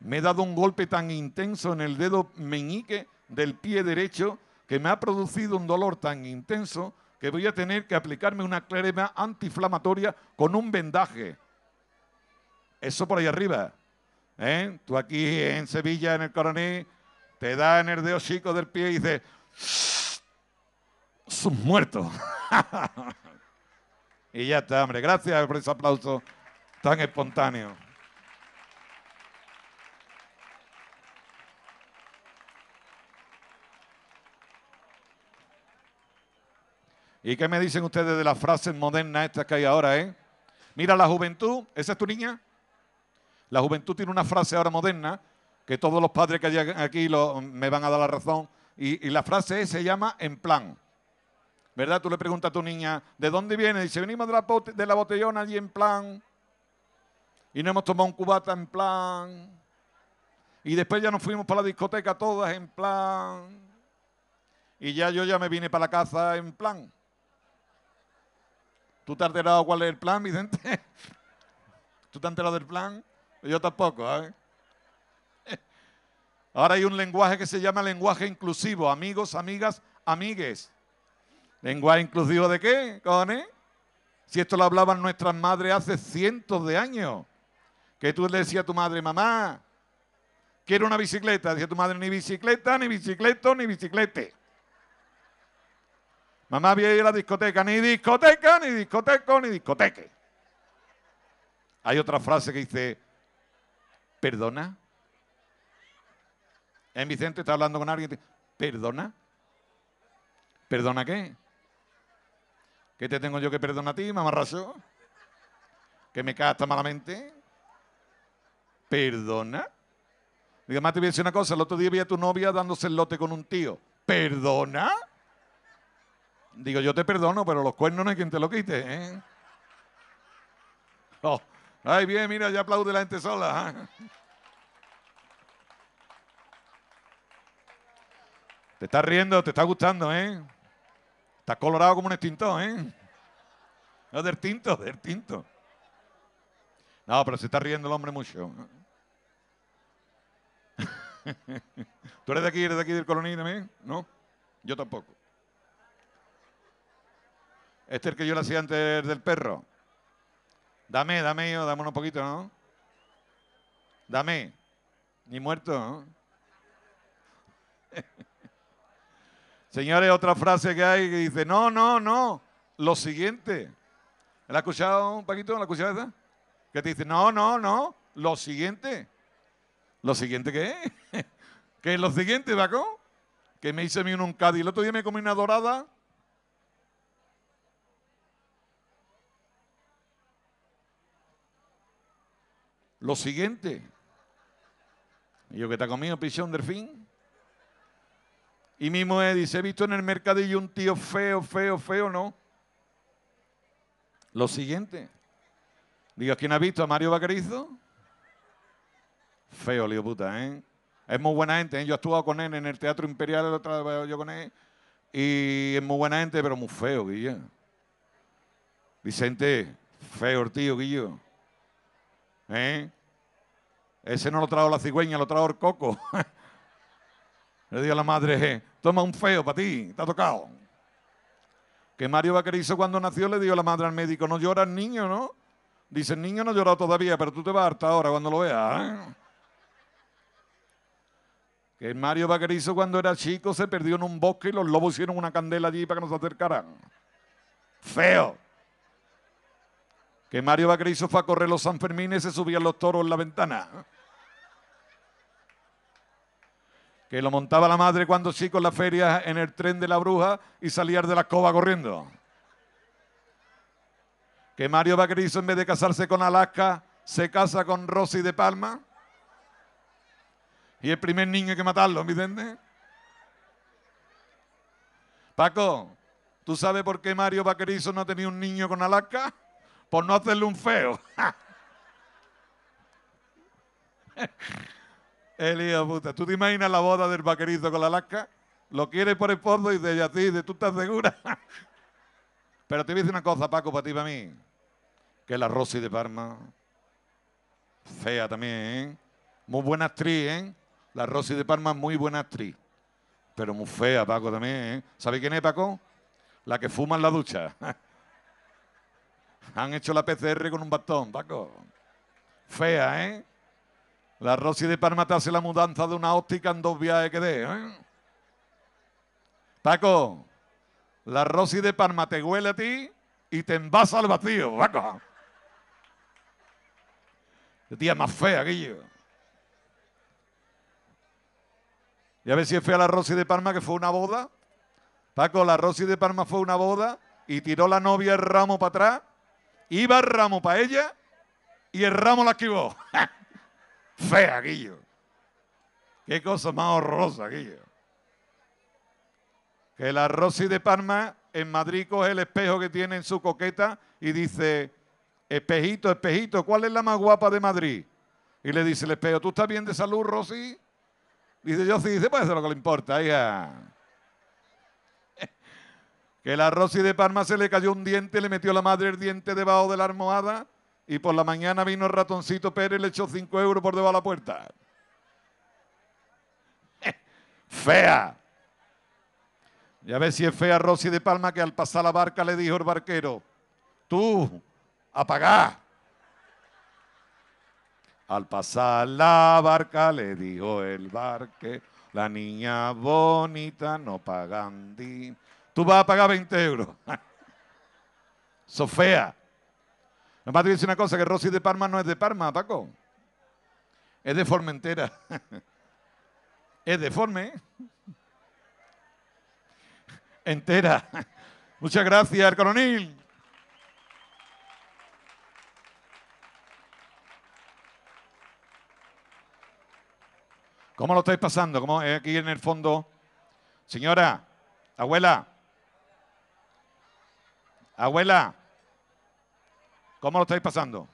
Me he dado un golpe tan intenso en el dedo meñique del pie derecho que me ha producido un dolor tan intenso que voy a tener que aplicarme una crema antiinflamatoria con un vendaje. Eso por ahí arriba. ¿eh? Tú aquí en Sevilla, en el Coronel, te da en el dedo chico del pie y dices, sus muertos. *laughs* y ya está, hombre. Gracias por ese aplauso tan espontáneo. ¿Y qué me dicen ustedes de las frases modernas estas que hay ahora, eh? Mira, la juventud, ¿esa es tu niña? La juventud tiene una frase ahora moderna que todos los padres que hay aquí me van a dar la razón. Y, la frase se llama en plan. ¿Verdad? Tú le preguntas a tu niña, ¿de dónde viene? Dice, venimos de la, de la botellona allí en plan. Y no hemos tomado un cubata en plan. Y después ya nos fuimos para la discoteca todas en plan. Y ya yo ya me vine para la casa en plan. ¿Tú te has enterado cuál es el plan, Vicente? *laughs* ¿Tú te has enterado del plan? Yo tampoco, ¿eh? *laughs* Ahora hay un lenguaje que se llama lenguaje inclusivo. Amigos, amigas, amigues. ¿Lenguaje inclusivo de qué, cojones? Si esto lo hablaban nuestras madres hace cientos de años. Que tú le decías a tu madre, mamá, quiero una bicicleta. Decía tu madre, ni bicicleta, ni bicicleto, ni biciclete. Mamá había ido a la discoteca, ni discoteca, ni discoteco, ni discoteque. Hay otra frase que dice, perdona. En Vicente está hablando con alguien, perdona. ¿Perdona qué? ¿Qué te tengo yo que perdona a ti, mamarraso? ¿Que me cagas tan malamente? ¿Perdona? Y además te voy a decir una cosa, el otro día vi a tu novia dándose el lote con un tío. ¿Perdona? Digo, yo te perdono, pero los cuernos no hay quien te lo quite. ¿eh? Oh, ay, bien, mira, ya aplaude la gente sola. ¿ah? Te estás riendo, te está gustando, ¿eh? Estás colorado como un extinto, ¿eh? No, del tinto, del tinto. No, pero se está riendo el hombre mucho. *laughs* ¿Tú eres de aquí, eres de aquí del de eh? también? No, yo tampoco. Este es el que yo le hacía antes del perro. Dame, dame, yo, dame un poquito, ¿no? Dame. Ni muerto, ¿no? *laughs* Señores, otra frase que hay que dice, no, no, no, lo siguiente. ¿La has escuchado un poquito? ¿La has escuchado esa? Que te dice, no, no, no, lo siguiente. ¿Lo siguiente qué es? *laughs* ¿Qué es lo siguiente, Paco? Que me hice a mí un, un El otro día me comí una dorada Lo siguiente. Y yo que está conmigo, pichón fin? Y mismo mujer dice, he visto en el mercadillo un tío feo, feo, feo, ¿no? Lo siguiente. Digo, ¿quién ha visto a Mario vacarizo Feo, lío puta, ¿eh? Es muy buena gente, ¿eh? yo he actuado con él en el Teatro Imperial, el otro día, yo con él, y es muy buena gente, pero muy feo, Guillo. Vicente, feo, tío, Guillo. ¿Eh? Ese no lo trajo la cigüeña, lo trajo el coco. *laughs* Le dio a la madre, toma un feo para ti, está tocado. Que Mario Vaquerizo cuando nació le dio a la madre al médico, no llora el niño, ¿no? Dice, el niño no llora todavía, pero tú te vas harta ahora cuando lo veas. ¿eh?". Que Mario Vaquerizo cuando era chico se perdió en un bosque y los lobos hicieron una candela allí para que nos acercaran. Feo que Mario Vaquerizo fue a correr los Sanfermines y se subían los toros en la ventana. Que lo montaba la madre cuando chico en la feria en el tren de la bruja y salía de la escoba corriendo. Que Mario Vaquerizo en vez de casarse con Alaska se casa con Rosy de Palma. Y el primer niño hay que matarlo, ¿me entiendes? Paco, ¿tú sabes por qué Mario Vaquerizo no tenía un niño con Alaska? por no hacerle un feo. *laughs* Elías, puta, ¿tú te imaginas la boda del vaquerizo con la lasca? Lo quiere por el fondo y de ella de tú estás segura. *laughs* Pero te voy a decir una cosa, Paco, para ti y para mí. Que la Rosy de Parma, fea también, ¿eh? Muy buena actriz, ¿eh? La Rosy de Parma, muy buena actriz. Pero muy fea, Paco, también, ¿eh? ¿Sabe quién es, Paco? La que fuma en la ducha. *laughs* Han hecho la PCR con un bastón, Paco. Fea, ¿eh? La Rosy de Parma te hace la mudanza de una óptica en dos viajes que dé, ¿eh? Paco, la Rosy de Parma te huele a ti y te envasa al vacío, Paco. El día más fea, Guillo. Y a ver si es fea la Rosy de Parma, que fue una boda. Paco, la Rosy de Parma fue una boda y tiró la novia el ramo para atrás Iba el ramo para ella y el ramo la esquivó. *laughs* Fea, Guillo. Qué cosa más horrorosa, Guillo. Que la Rosy de Palma en Madrid coge el espejo que tiene en su coqueta y dice, espejito, espejito, ¿cuál es la más guapa de Madrid? Y le dice el espejo, ¿tú estás bien de salud, Rosy? Dice yo sí, dice, pues eso es lo que le importa, hija que la Rosy de Palma se le cayó un diente, le metió la madre el diente debajo de la almohada y por la mañana vino el ratoncito Pérez y le echó cinco euros por debajo de la puerta. *laughs* fea. Ya ves si es fea Rosy de Palma que al pasar la barca le dijo el barquero, tú, apagá. Al pasar la barca le dijo el barque, la niña bonita no pagan Tú vas a pagar 20 euros. Sofía. Nomás te dice una cosa, que Rosy de Parma no es de Parma, Paco. Es de entera. es deforme. ¿eh? Entera. Muchas gracias, coronel. ¿Cómo lo estáis pasando? ¿Cómo aquí en el fondo? Señora, abuela, Abuela, ¿cómo lo estáis pasando?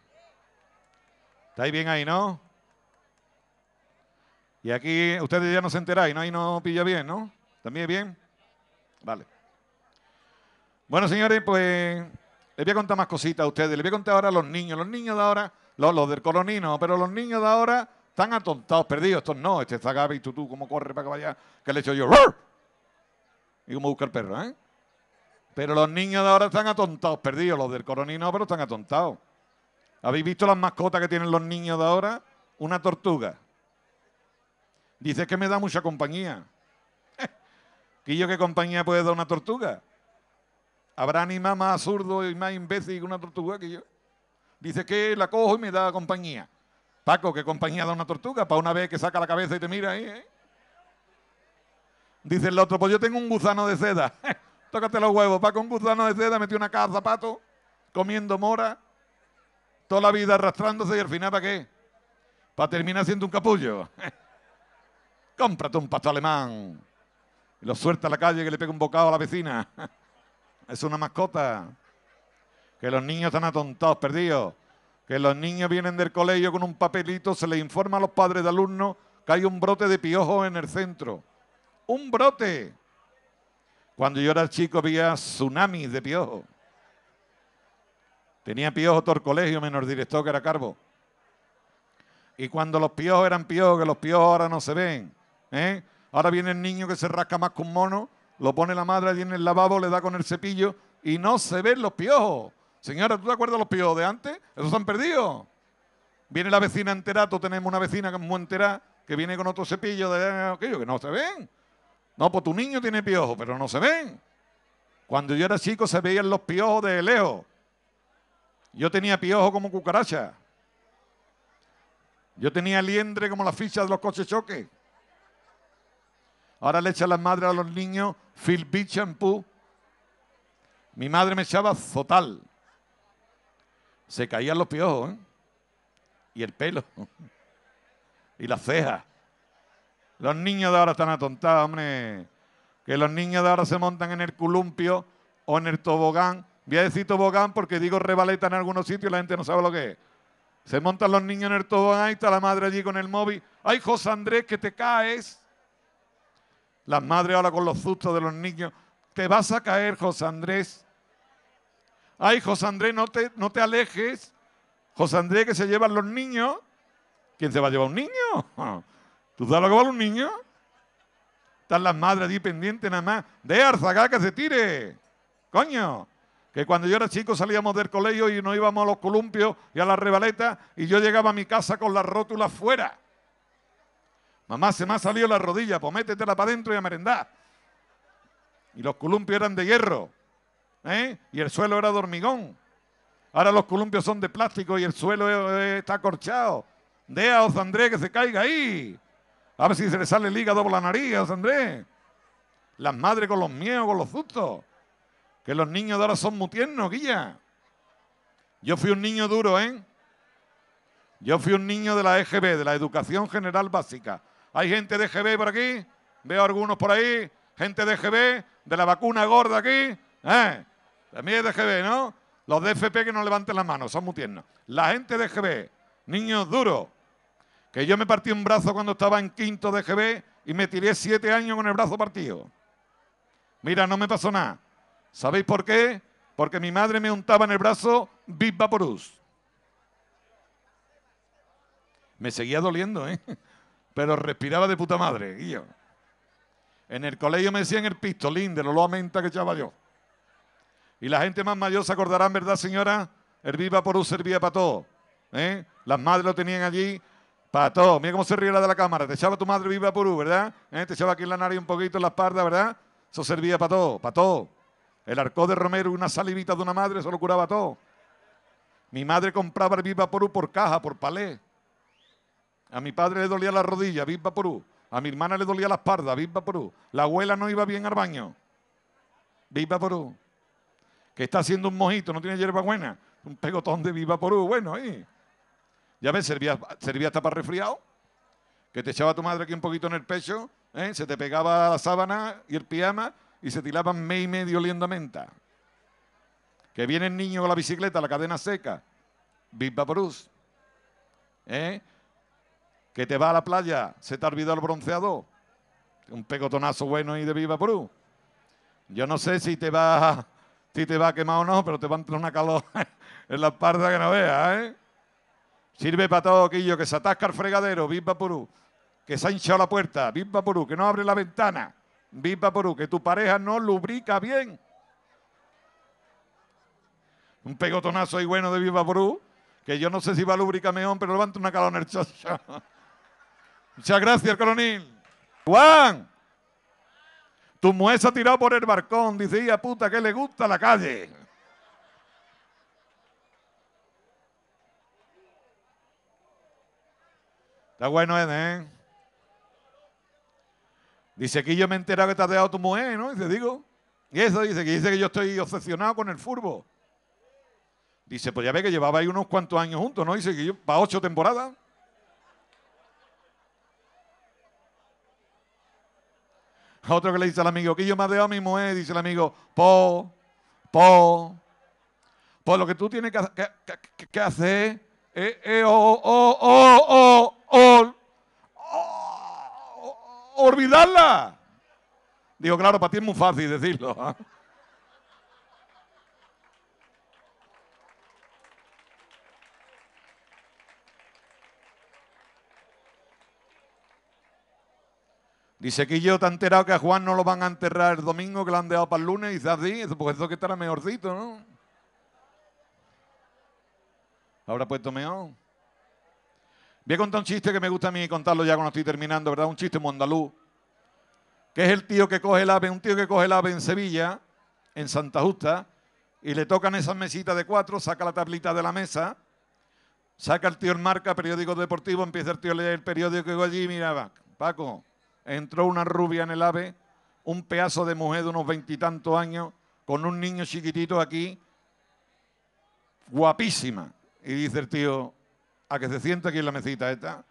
¿Estáis bien ahí, no? Y aquí ustedes ya no se enteráis, ¿no? Ahí no pilla bien, ¿no? ¿También bien? Vale. Bueno, señores, pues les voy a contar más cositas a ustedes. Les voy a contar ahora a los niños. Los niños de ahora, los, del colonino, pero los niños de ahora están atontados, perdidos. Estos no, este está Gaby, y tú, tú, cómo corre para que vaya, que le hecho yo. Y cómo busca el perro, ¿eh? Pero los niños de ahora están atontados, perdidos. Los del coronino, pero están atontados. ¿Habéis visto las mascotas que tienen los niños de ahora? Una tortuga. Dice que me da mucha compañía. *laughs* ¿Y yo qué compañía puede dar una tortuga? ¿Habrá animal más absurdo y más imbécil que una tortuga que yo? Dice que la cojo y me da compañía. Paco, ¿qué compañía da una tortuga? Para una vez que saca la cabeza y te mira ahí, ¿eh? Dice el otro, pues yo tengo un gusano de seda. *laughs* Tócate los huevos. va con gusano de seda metió una caja de zapatos, comiendo mora, toda la vida arrastrándose y al final ¿para qué? Para terminar siendo un capullo. *laughs* Cómprate un pasto alemán. Y lo suelta a la calle que le pega un bocado a la vecina. *laughs* es una mascota. Que los niños están atontados, perdidos. Que los niños vienen del colegio con un papelito, se les informa a los padres de alumnos que hay un brote de piojo en el centro. ¡Un brote! Cuando yo era chico había tsunamis de piojo. Tenía piojo todo el colegio, menor director que era carbo. Y cuando los piojos eran piojos, que los piojos ahora no se ven. ¿eh? Ahora viene el niño que se rasca más que un mono, lo pone la madre allí en el lavabo, le da con el cepillo y no se ven los piojos. Señora, ¿tú te acuerdas de los piojos de antes? Esos se han perdido. Viene la vecina enterada, tenemos una vecina que es muy entera, que viene con otro cepillo de aquello que no se ven. No, pues tu niño tiene piojo, pero no se ven. Cuando yo era chico se veían los piojos de lejos. Yo tenía piojo como cucaracha. Yo tenía liendre como las fichas de los coches choque. Ahora le echan las madres a los niños Beach shampoo. Mi madre me echaba zotal. Se caían los piojos ¿eh? y el pelo *laughs* y las cejas. Los niños de ahora están atontados, hombre. Que los niños de ahora se montan en el columpio o en el tobogán. Voy a decir tobogán porque digo rebaleta en algunos sitios y la gente no sabe lo que es. Se montan los niños en el tobogán y está la madre allí con el móvil. ¡Ay, José Andrés, que te caes! Las madres ahora con los sustos de los niños. Te vas a caer, José Andrés. ¡Ay, José Andrés, no te, no te alejes! José Andrés que se llevan los niños. ¿Quién se va a llevar un niño? *laughs* ¿Tú sabes lo que vale un niño? Están las madres ahí pendientes nada más. De arzaga que se tire. Coño. Que cuando yo era chico salíamos del colegio y nos íbamos a los columpios y a la rebaleta y yo llegaba a mi casa con la rótula fuera. Mamá, se me ha salido la rodilla, pues métetela para adentro y a merendar. Y los columpios eran de hierro. ¿eh? Y el suelo era de hormigón. Ahora los columpios son de plástico y el suelo eh, está corchado. Dea, Andrés, que se caiga ahí. A ver si se le sale liga hígado por la nariz, Andrés. Las madres con los miedos, con los sustos. Que los niños de ahora son mutiernos, guía. guilla. Yo fui un niño duro, ¿eh? Yo fui un niño de la EGB, de la Educación General Básica. ¿Hay gente de EGB por aquí? Veo algunos por ahí. Gente de EGB, de la vacuna gorda aquí. ¿Eh? También es de EGB, ¿no? Los de FP que no levanten la mano, son mutiernos. La gente de EGB, niños duros que yo me partí un brazo cuando estaba en quinto de GB y me tiré siete años con el brazo partido. Mira, no me pasó nada. ¿Sabéis por qué? Porque mi madre me untaba en el brazo viva Vaporus. Me seguía doliendo, ¿eh? *laughs* Pero respiraba de puta madre, guillo. En el colegio me decían el pistolín de lo menta que echaba yo. Y la gente más mayor se acordará, ¿verdad, señora? El Viva Porus servía para todo. ¿eh? Las madres lo tenían allí todo, mira cómo se ríe la de la cámara. Te echaba tu madre viva Purú, ¿verdad? Eh, te echaba aquí en la nariz un poquito, en la espalda, ¿verdad? Eso servía para todo, para todo. El arcó de Romero y una salivita de una madre, eso lo curaba todo. Mi madre compraba el viva Purú por caja, por palé. A mi padre le dolía la rodilla, viva Purú. A mi hermana le dolía la espalda, viva Purú. La abuela no iba bien al baño, viva Purú. Que está haciendo un mojito, no tiene hierba buena. Un pegotón de viva Purú, bueno, ahí. Ya ves, servía, servía hasta para resfriado, que te echaba tu madre aquí un poquito en el pecho, ¿eh? se te pegaba la sábana y el pijama y se tiraban mes y medio oliendo menta. Que viene el niño con la bicicleta, la cadena seca, viva porús. ¿eh? Que te va a la playa, se te ha olvidado el bronceado, Un pegotonazo bueno ahí de viva Perú. Yo no sé si te va, si te va a quemar o no, pero te va a entrar una calor *laughs* en la espalda que no veas, ¿eh? Sirve para todo aquello que se atasca el fregadero, Bimba Purú, que se ha hinchado la puerta, Bimba Purú, que no abre la ventana, Bimba Purú, que tu pareja no lubrica bien. Un pegotonazo ahí bueno de Bimba Purú, que yo no sé si va a lubricar pero levanta una calona el chacho. Muchas gracias, coronel. Juan, tu mujer ha tirado por el barcón, dice, puta, que le gusta la calle. Está bueno, ¿eh? Dice, aquí yo me he enterado que te has dejado tu mujer, ¿no? Dice, digo. Y eso dice, que dice que yo estoy obsesionado con el furbo. Dice, pues ya ve que llevaba ahí unos cuantos años juntos, ¿no? Dice que yo, para ocho temporadas. Otro que le dice al amigo, que yo me dejo dejado a mi mujer, dice el amigo, po, po. Pues lo que tú tienes que, que, que hacer eh, eh, oh, oh, oh, olvidarla. Digo, claro, para ti es muy fácil decirlo. ¿eh? Dice que yo te he enterado que a Juan no lo van a enterrar el domingo, que lo han dejado para el lunes, y dice así, ah, pues eso que está estará mejorcito, ¿no? ¿Habrá puesto meón? Voy a contar un chiste que me gusta a mí contarlo ya cuando estoy terminando, ¿verdad? Un chiste mondalú. Que es el tío que coge el ave, un tío que coge el ave en Sevilla, en Santa Justa, y le tocan esas mesitas de cuatro, saca la tablita de la mesa, saca el tío en marca, periódico deportivo, empieza el tío a leer el periódico que allí miraba, Paco, entró una rubia en el ave, un pedazo de mujer de unos veintitantos años, con un niño chiquitito aquí, guapísima. Y dice el tío, a que se sienta aquí en la mesita esta.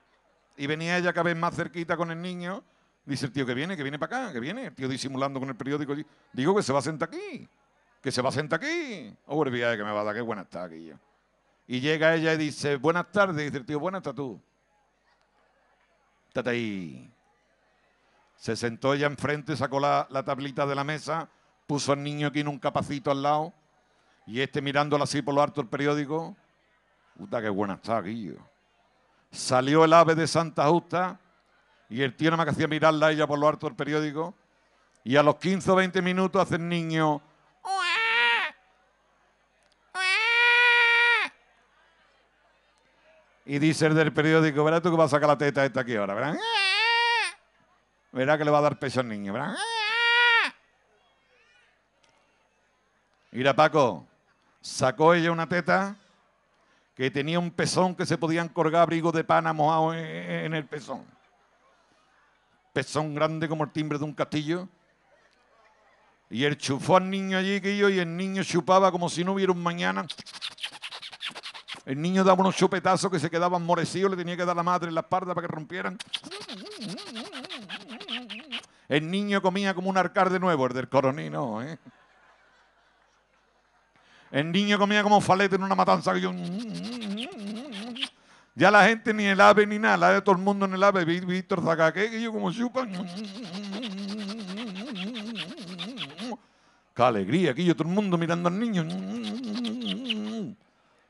Y venía ella cada vez más cerquita con el niño. Dice el tío que viene, que viene para acá, que viene. El tío disimulando con el periódico. Digo que se va a sentar aquí, que se va a sentar aquí. Oh, el que me va a dar, qué buena está aquí Y llega ella y dice, buenas tardes. dice el tío, buena tardes tú. ahí. Se sentó ella enfrente, sacó la, tablita de la mesa, puso al niño aquí en un capacito al lado. Y este mirándolo así por lo alto el periódico. Puta, qué buena está aquí. Salió el ave de Santa Justa y el tío no me hacía mirarla a ella por lo alto del periódico. Y a los 15 o 20 minutos hace el niño. Y dice el del periódico, verás tú que va a sacar la teta esta aquí ahora, ¿verdad? Verá que le va a dar peso al niño, ¿verdad? Mira, Paco, sacó ella una teta que tenía un pezón que se podían colgar abrigos de pana mojados en el pezón. Pezón grande como el timbre de un castillo. Y él chufó al niño allí que yo, y el niño chupaba como si no hubiera un mañana. El niño daba unos chupetazos que se quedaban morecidos, le tenía que dar la madre en la espalda para que rompieran. El niño comía como un arcar de nuevo, el del coronino. ¿eh? El niño comía como falete en una matanza que yo... Ya la gente ni el ave ni nada, la de todo el mundo en el ave, Víctor Zacaque, que yo como chupan. ¡Qué alegría! Aquí yo todo el mundo mirando al niño.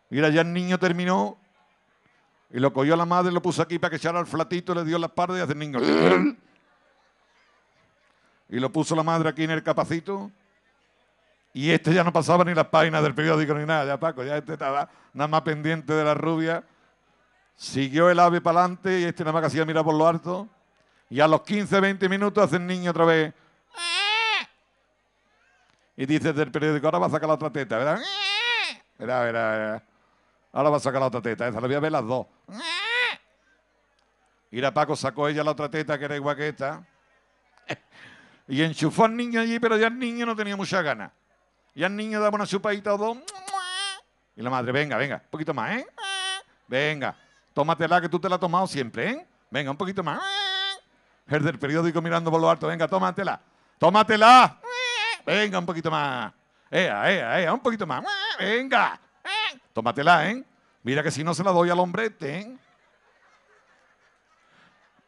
Mira, ya el niño terminó y lo cogió a la madre, lo puso aquí para que echara al flatito, le dio la espalda y hace el niño. Y lo puso la madre aquí en el capacito. Y este ya no pasaba ni las páginas del periódico ni nada, ya Paco, ya este estaba nada más pendiente de la rubia. Siguió el ave para adelante y este nada más que hacía mirar por lo alto. Y a los 15, 20 minutos hace el niño otra vez. Y dice del periódico, ahora va a sacar la otra teta, ¿verdad? Verá, verá, Ahora va a sacar la otra teta, esa la voy a ver las dos. Y la Paco sacó ella la otra teta que era igual que esta. *laughs* y enchufó al niño allí, pero ya el niño no tenía mucha gana. Y al niño daba una chupadita o dos. Y la madre, venga, venga, un poquito más, ¿eh? Venga, tómatela que tú te la has tomado siempre, ¿eh? Venga, un poquito más. El del periódico mirando por lo alto, venga, tómatela, tómatela. Venga, un poquito más. Ea, ea, ea, un poquito más. Venga, tómatela, ¿eh? Mira que si no se la doy al hombre, ¿eh?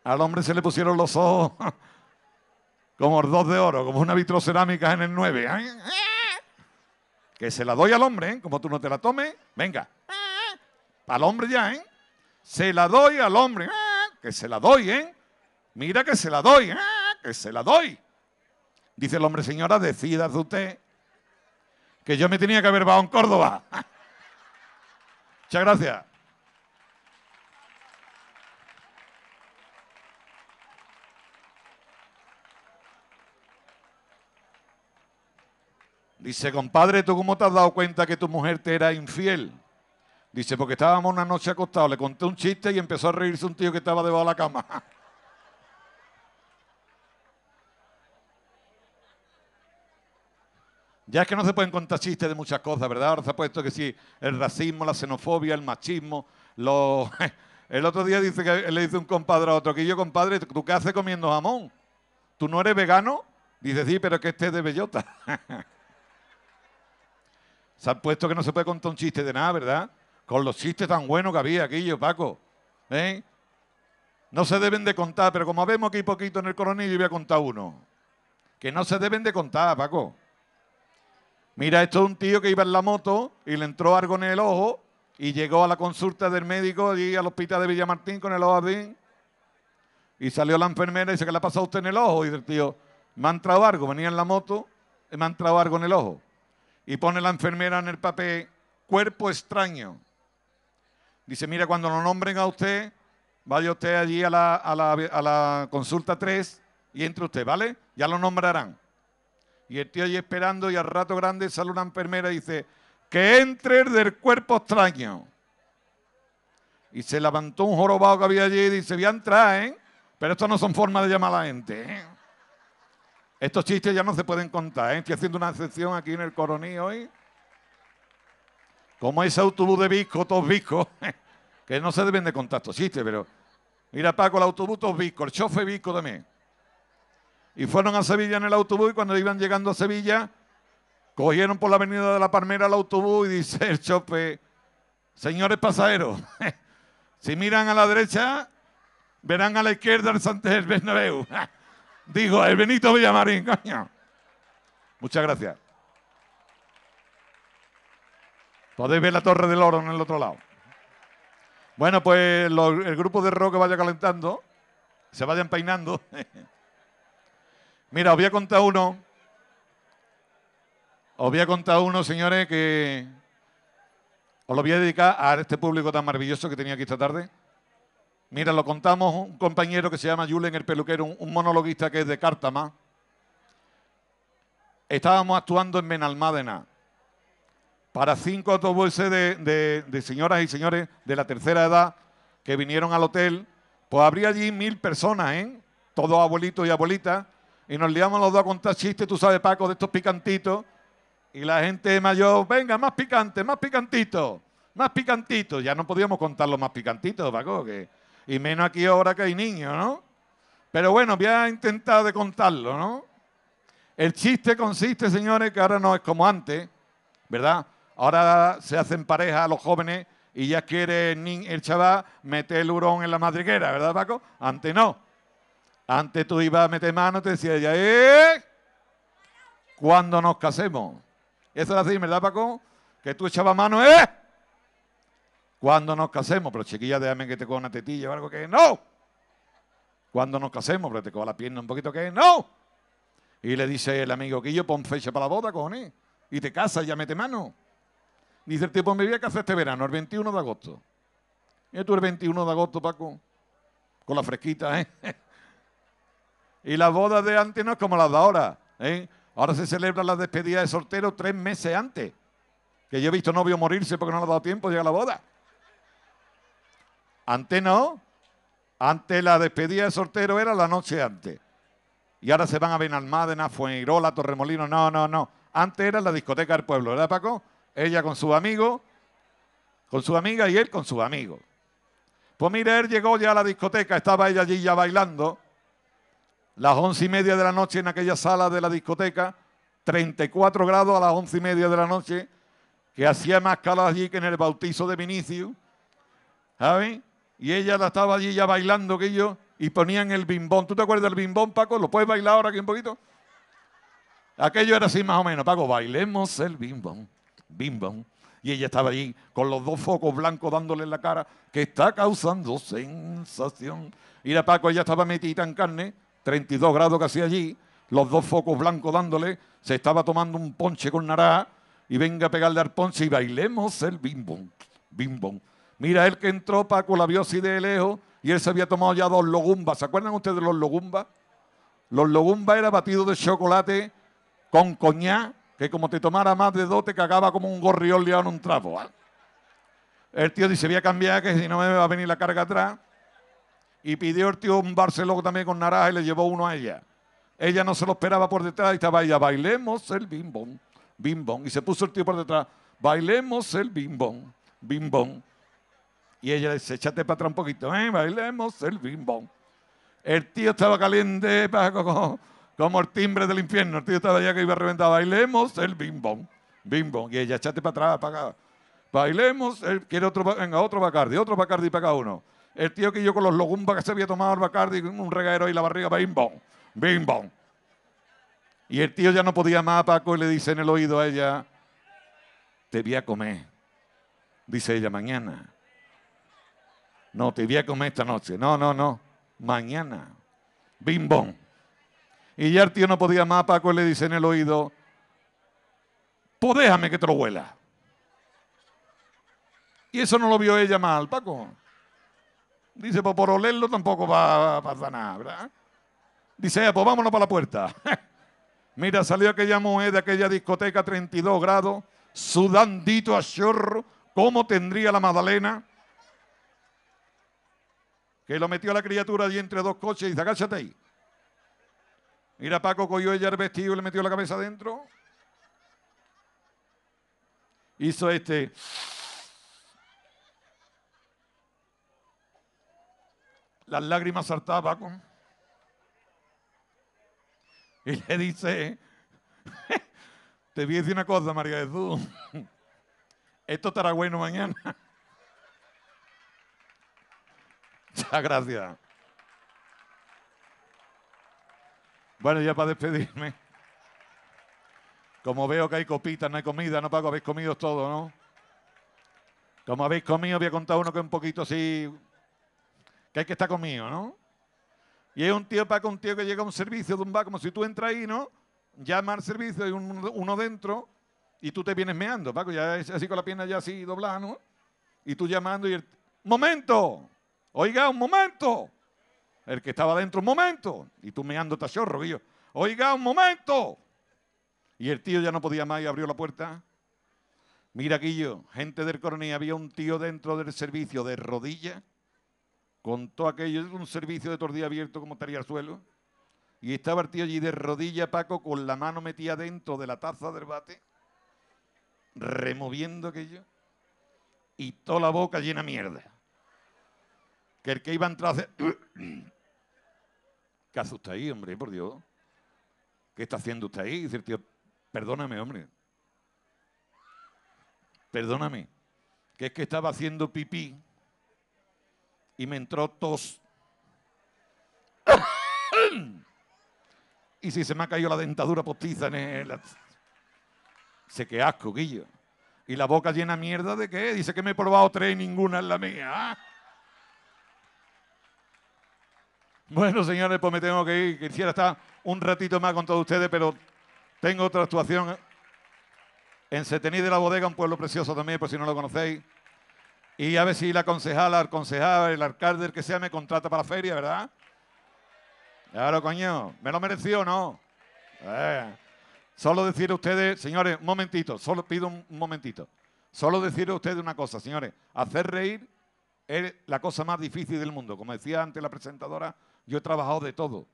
Al hombre se le pusieron los ojos *laughs* como dos de oro, como una vitrocerámica en el 9. ¿eh? Que se la doy al hombre, ¿eh? Como tú no te la tomes, venga. Al hombre ya, ¿eh? Se la doy al hombre. Que se la doy, ¿eh? Mira que se la doy, ¿eh? Que se la doy. Dice el hombre, señora, de usted que yo me tenía que haber bajado en Córdoba. *laughs* Muchas gracias. Dice, compadre, ¿tú cómo te has dado cuenta que tu mujer te era infiel? Dice, porque estábamos una noche acostados, le conté un chiste y empezó a reírse un tío que estaba debajo de la cama. *laughs* Ya es que no se pueden contar chistes de muchas cosas, ¿verdad? Ahora se ha puesto que sí, el racismo, la xenofobia, el machismo, lo *laughs* El otro día dice que le dice un compadre a otro, que yo, compadre, ¿tú qué haces comiendo jamón? ¿Tú no eres vegano? Dice, sí, pero que este es de bellota. *laughs* Se han puesto que no se puede contar un chiste de nada, ¿verdad? Con los chistes tan buenos que había aquí, yo, Paco. ¿eh? No se deben de contar, pero como vemos aquí poquito en el coronillo, yo voy a contar uno. Que no se deben de contar, Paco. Mira, esto es un tío que iba en la moto y le entró algo en el ojo y llegó a la consulta del médico allí al hospital de Villamartín con el ojo abierto. Y salió la enfermera y dice, ¿qué le ha pasado a usted en el ojo? Y dice el tío, me han entrado algo, venía en la moto, me han entrado algo en el ojo. Y pone la enfermera en el papel cuerpo extraño. Dice, mira, cuando lo nombren a usted, vaya usted allí a la, consulta 3 y entre usted, ¿vale? Ya lo nombrarán. Y el tío allí esperando y al rato grande sale una enfermera y dice, que entre del cuerpo extraño. Y se levantó un jorobado que había allí y dice, voy a entrar, ¿eh? Pero esto no son formas de llamar a la gente. ¿eh? Estos chistes ya no se pueden contar. ¿eh? Estoy haciendo una excepción aquí en el Coroní hoy. Como ese autobús de Visco, todos Visco, *laughs* que no se deben de contar estos chistes, pero mira Paco, el autobús todos Visco, el chofe Visco también. Y fueron a Sevilla en el autobús y cuando iban llegando a Sevilla, cogieron por la avenida de la Palmera el autobús y dice el chofe, señores pasajeros, *laughs* si miran a la derecha, verán a la izquierda el Santander Bernabéu. *laughs* Digo, el Benito Villamarín, coño. Muchas gracias. Podéis ver la Torre del Oro en el otro lado. Bueno, pues el grupo de rock que vaya calentando, se vayan empeinando. *laughs* Mira, os voy a contar uno. Os voy a contar uno, señores, que os lo voy a dedicar a este público tan maravilloso que tenía aquí esta tarde. Mira, lo contamos un compañero que se llama Julen el Peluquero, un monologuista que es de Cártama. Estábamos actuando en Benalmádena para cinco autobuses de, señoras y señores de la tercera edad que vinieron al hotel. Pues habría allí mil personas, ¿eh? Todos abuelitos y abuelitas. Y nos liamos los dos a contar chistes, tú sabes, Paco, de estos picantitos. Y la gente mayor, venga, más picante, más picantito, más picantito. Ya no podíamos contar los más picantitos, Paco, que y menos aquí ahora que hay niños, ¿no? Pero bueno, voy a intentar de contarlo, ¿no? El chiste consiste, señores, que ahora no es como antes, ¿verdad? Ahora se hacen pareja los jóvenes y ya quiere el chaval meter el hurón en la madriguera, ¿verdad, Paco? Antes no. Antes tú ibas a meter mano te decía ella, ¡eh! ¿Cuándo nos casemos? Eso era así, ¿verdad, Paco? Que tú echabas mano, ¡eh! ¿Cuándo nos casemos? Pero chiquilla, déjame que te coja una tetilla o algo que no. ¿Cuándo nos casemos? Pero te coja la pierna un poquito que no. Y le dice el amigo que yo pon fecha para la boda, cojones. Y te casas, ya mete mano. Dice el tipo, me voy a casar este verano, el 21 de agosto. ¿Y tú el 21 de agosto, Paco. Con la fresquita, ¿eh? *laughs* y las bodas de antes no es como las de ahora, ¿eh? Ahora se celebra la despedida de soltero tres meses antes. Que yo he visto novio morirse porque no le ha dado tiempo, a la boda. Antes no. Antes la despedida de soltero era la noche antes. Y ahora se van a Benalmádena, la Torremolino. No, no, no. Antes era la discoteca del pueblo, ¿verdad, Paco? Ella con su amigo, con su amiga y él con su amigo. Pues mira, él llegó ya a la discoteca, estaba ella allí ya bailando. Las once y media de la noche en aquella sala de la discoteca, 34 grados a las once y media de la noche, que hacía más calor allí que en el bautizo de Vinicio. ¿Sabes? y ella la estaba allí ya bailando que yo y ponían el bimbón. ¿Tú te acuerdas del bimbón, Paco? ¿Lo puedes bailar ahora aquí un poquito? Aquello era así más o menos, Paco, bailemos el bimbón, bimbón. Y ella estaba allí con los dos focos blancos dándole en la cara, que está causando sensación. Y la Paco, ella estaba metida en carne, 32 grados casi allí, los dos focos blancos dándole, se estaba tomando un ponche con nará y venga a pegarle al ponche y bailemos el bimbón, bimbón. Mira, el que entró, Paco, la vio así de lejos y él se había tomado ya dos logumbas. ¿Se acuerdan ustedes de los logumbas? Los logumbas era batido de chocolate con coñá, que como te tomara más de dos te cagaba como un gorrión en un trapo. ¿ah? El tío dice, voy a cambiar que si no me va a venir la carga atrás. Y pidió el tío un barceló también con naranja y le llevó uno a ella. Ella no se lo esperaba por detrás y estaba ella, bailemos el bimbón, bimbón. Y se puso el tío por detrás, bailemos el bimbón, bimbón. Y ella le dice, échate para atrás un poquito, ¿eh? bailemos el bimbón. El tío estaba caliente como, como el timbre del infierno. El tío estaba allá que iba a reventar, bailemos el bimbón. Bimbón. Y ella, échate para atrás, para acá. Bailemos, el, quiere otro, venga, otro Bacardi, otro Bacardi para cada uno. El tío que yo con los logumbas que se había tomado el Bacardi, un regadero y la barriga, bimbón, bimbón. Y el tío ya no podía más, Paco, y le dice en el oído a ella, te voy a comer. Dice ella, mañana no, te voy a comer esta noche. No, no, no. Mañana. Bim bom. Y ya el tío no podía más. Paco le dice en el oído: Pues déjame que te lo huela. Y eso no lo vio ella mal, Paco. Dice: Pues por olerlo tampoco va a pasar nada, ¿verdad? Dice: Pues vámonos para la puerta. *laughs* Mira, salió aquella mujer de aquella discoteca 32 grados, sudandito a chorro, ¿Cómo tendría la magdalena, que lo metió la criatura allí entre dos coches y dice, agáchate ahí. Mira, Paco cogió ella el vestido y le metió la cabeza adentro. Hizo este... Las lágrimas saltaban, Paco. Y le dice, te vi a decir una cosa, María Jesús. Esto estará bueno mañana. Muchas gracias. Bueno, ya para despedirme. Como veo que hay copitas, no hay comida, no pago, habéis comido todo, ¿no? Como habéis comido, voy a contar uno que es un poquito así. que hay que estar conmigo, ¿no? Y hay un tío Paco un tío que llega a un servicio de un bar, como si tú entras ahí, ¿no? Llama al servicio, hay uno dentro, y tú te vienes meando, Paco, ya así con la pierna ya así doblada, ¿no? Y tú llamando y el. ¡Momento! Oiga, un momento. El que estaba dentro, un momento. Y tú meando tachorro, guillo. Oiga, un momento. Y el tío ya no podía más y abrió la puerta. Mira, Guillo, gente del coronel, había un tío dentro del servicio de rodillas. todo aquello, un servicio de tordía abierto como estaría al suelo. Y estaba el tío allí de rodilla, Paco, con la mano metida dentro de la taza del bate, removiendo aquello. Y toda la boca llena de mierda que el que iba a entrar... hacer... *coughs* ¿Qué hace usted ahí, hombre? Por Dios. ¿Qué está haciendo usted ahí? Dice el tío, perdóname, hombre. Perdóname. Que es que estaba haciendo pipí y me entró tos. *coughs* y si se me ha caído la dentadura postiza en el... Se que asco, Guillo. Y la boca llena de mierda de qué? Dice que me he probado tres y ninguna es la mía. Bueno, señores, pues me tengo que ir. Quisiera estar un ratito más con todos ustedes, pero tengo otra actuación en Setení de la Bodega, un pueblo precioso también, por si no lo conocéis. Y a ver si la concejala, el concejal, el alcalde, el que sea, me contrata para la feria, ¿verdad? Claro, coño. ¿Me lo mereció o no? Eh. Solo decir a ustedes, señores, un momentito, solo pido un momentito. Solo decir a ustedes una cosa, señores. Hacer reír es la cosa más difícil del mundo. Como decía antes la presentadora, yo he trabajado de todo,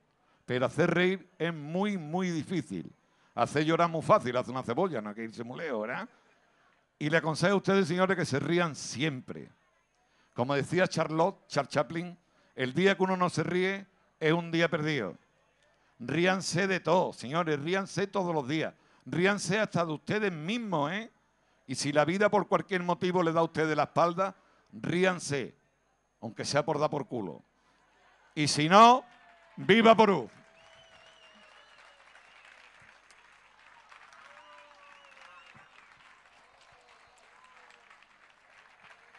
pero hacer reír es muy, muy difícil. Hacer llorar muy fácil, hace una cebolla, no hay que irse muy lejos, ¿verdad? Y le aconsejo a ustedes, señores, que se rían siempre. Como decía Charlotte, Charles Chaplin, el día que uno no se ríe es un día perdido. Ríanse de todo, señores, ríanse todos los días. Ríanse hasta de ustedes mismos, ¿eh? Y si la vida por cualquier motivo le da a ustedes la espalda, ríanse, aunque sea por dar por culo. Y si no, viva Porú.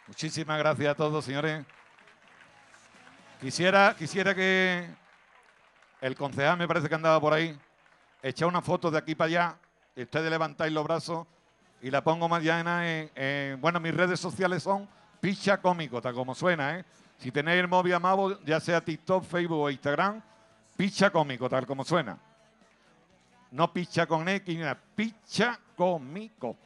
Muchísimas gracias a todos, señores. Quisiera, quisiera que el concejal, me parece que andaba por ahí, echa una foto de aquí para allá, y ustedes levantáis los brazos y la pongo mañana en, en bueno, mis redes sociales son Picha Cómico, tal como suena, ¿eh? Si tenéis el móvil amado, ya sea TikTok, Facebook o Instagram, picha cómico, tal como suena. No picha con X, picha cómico.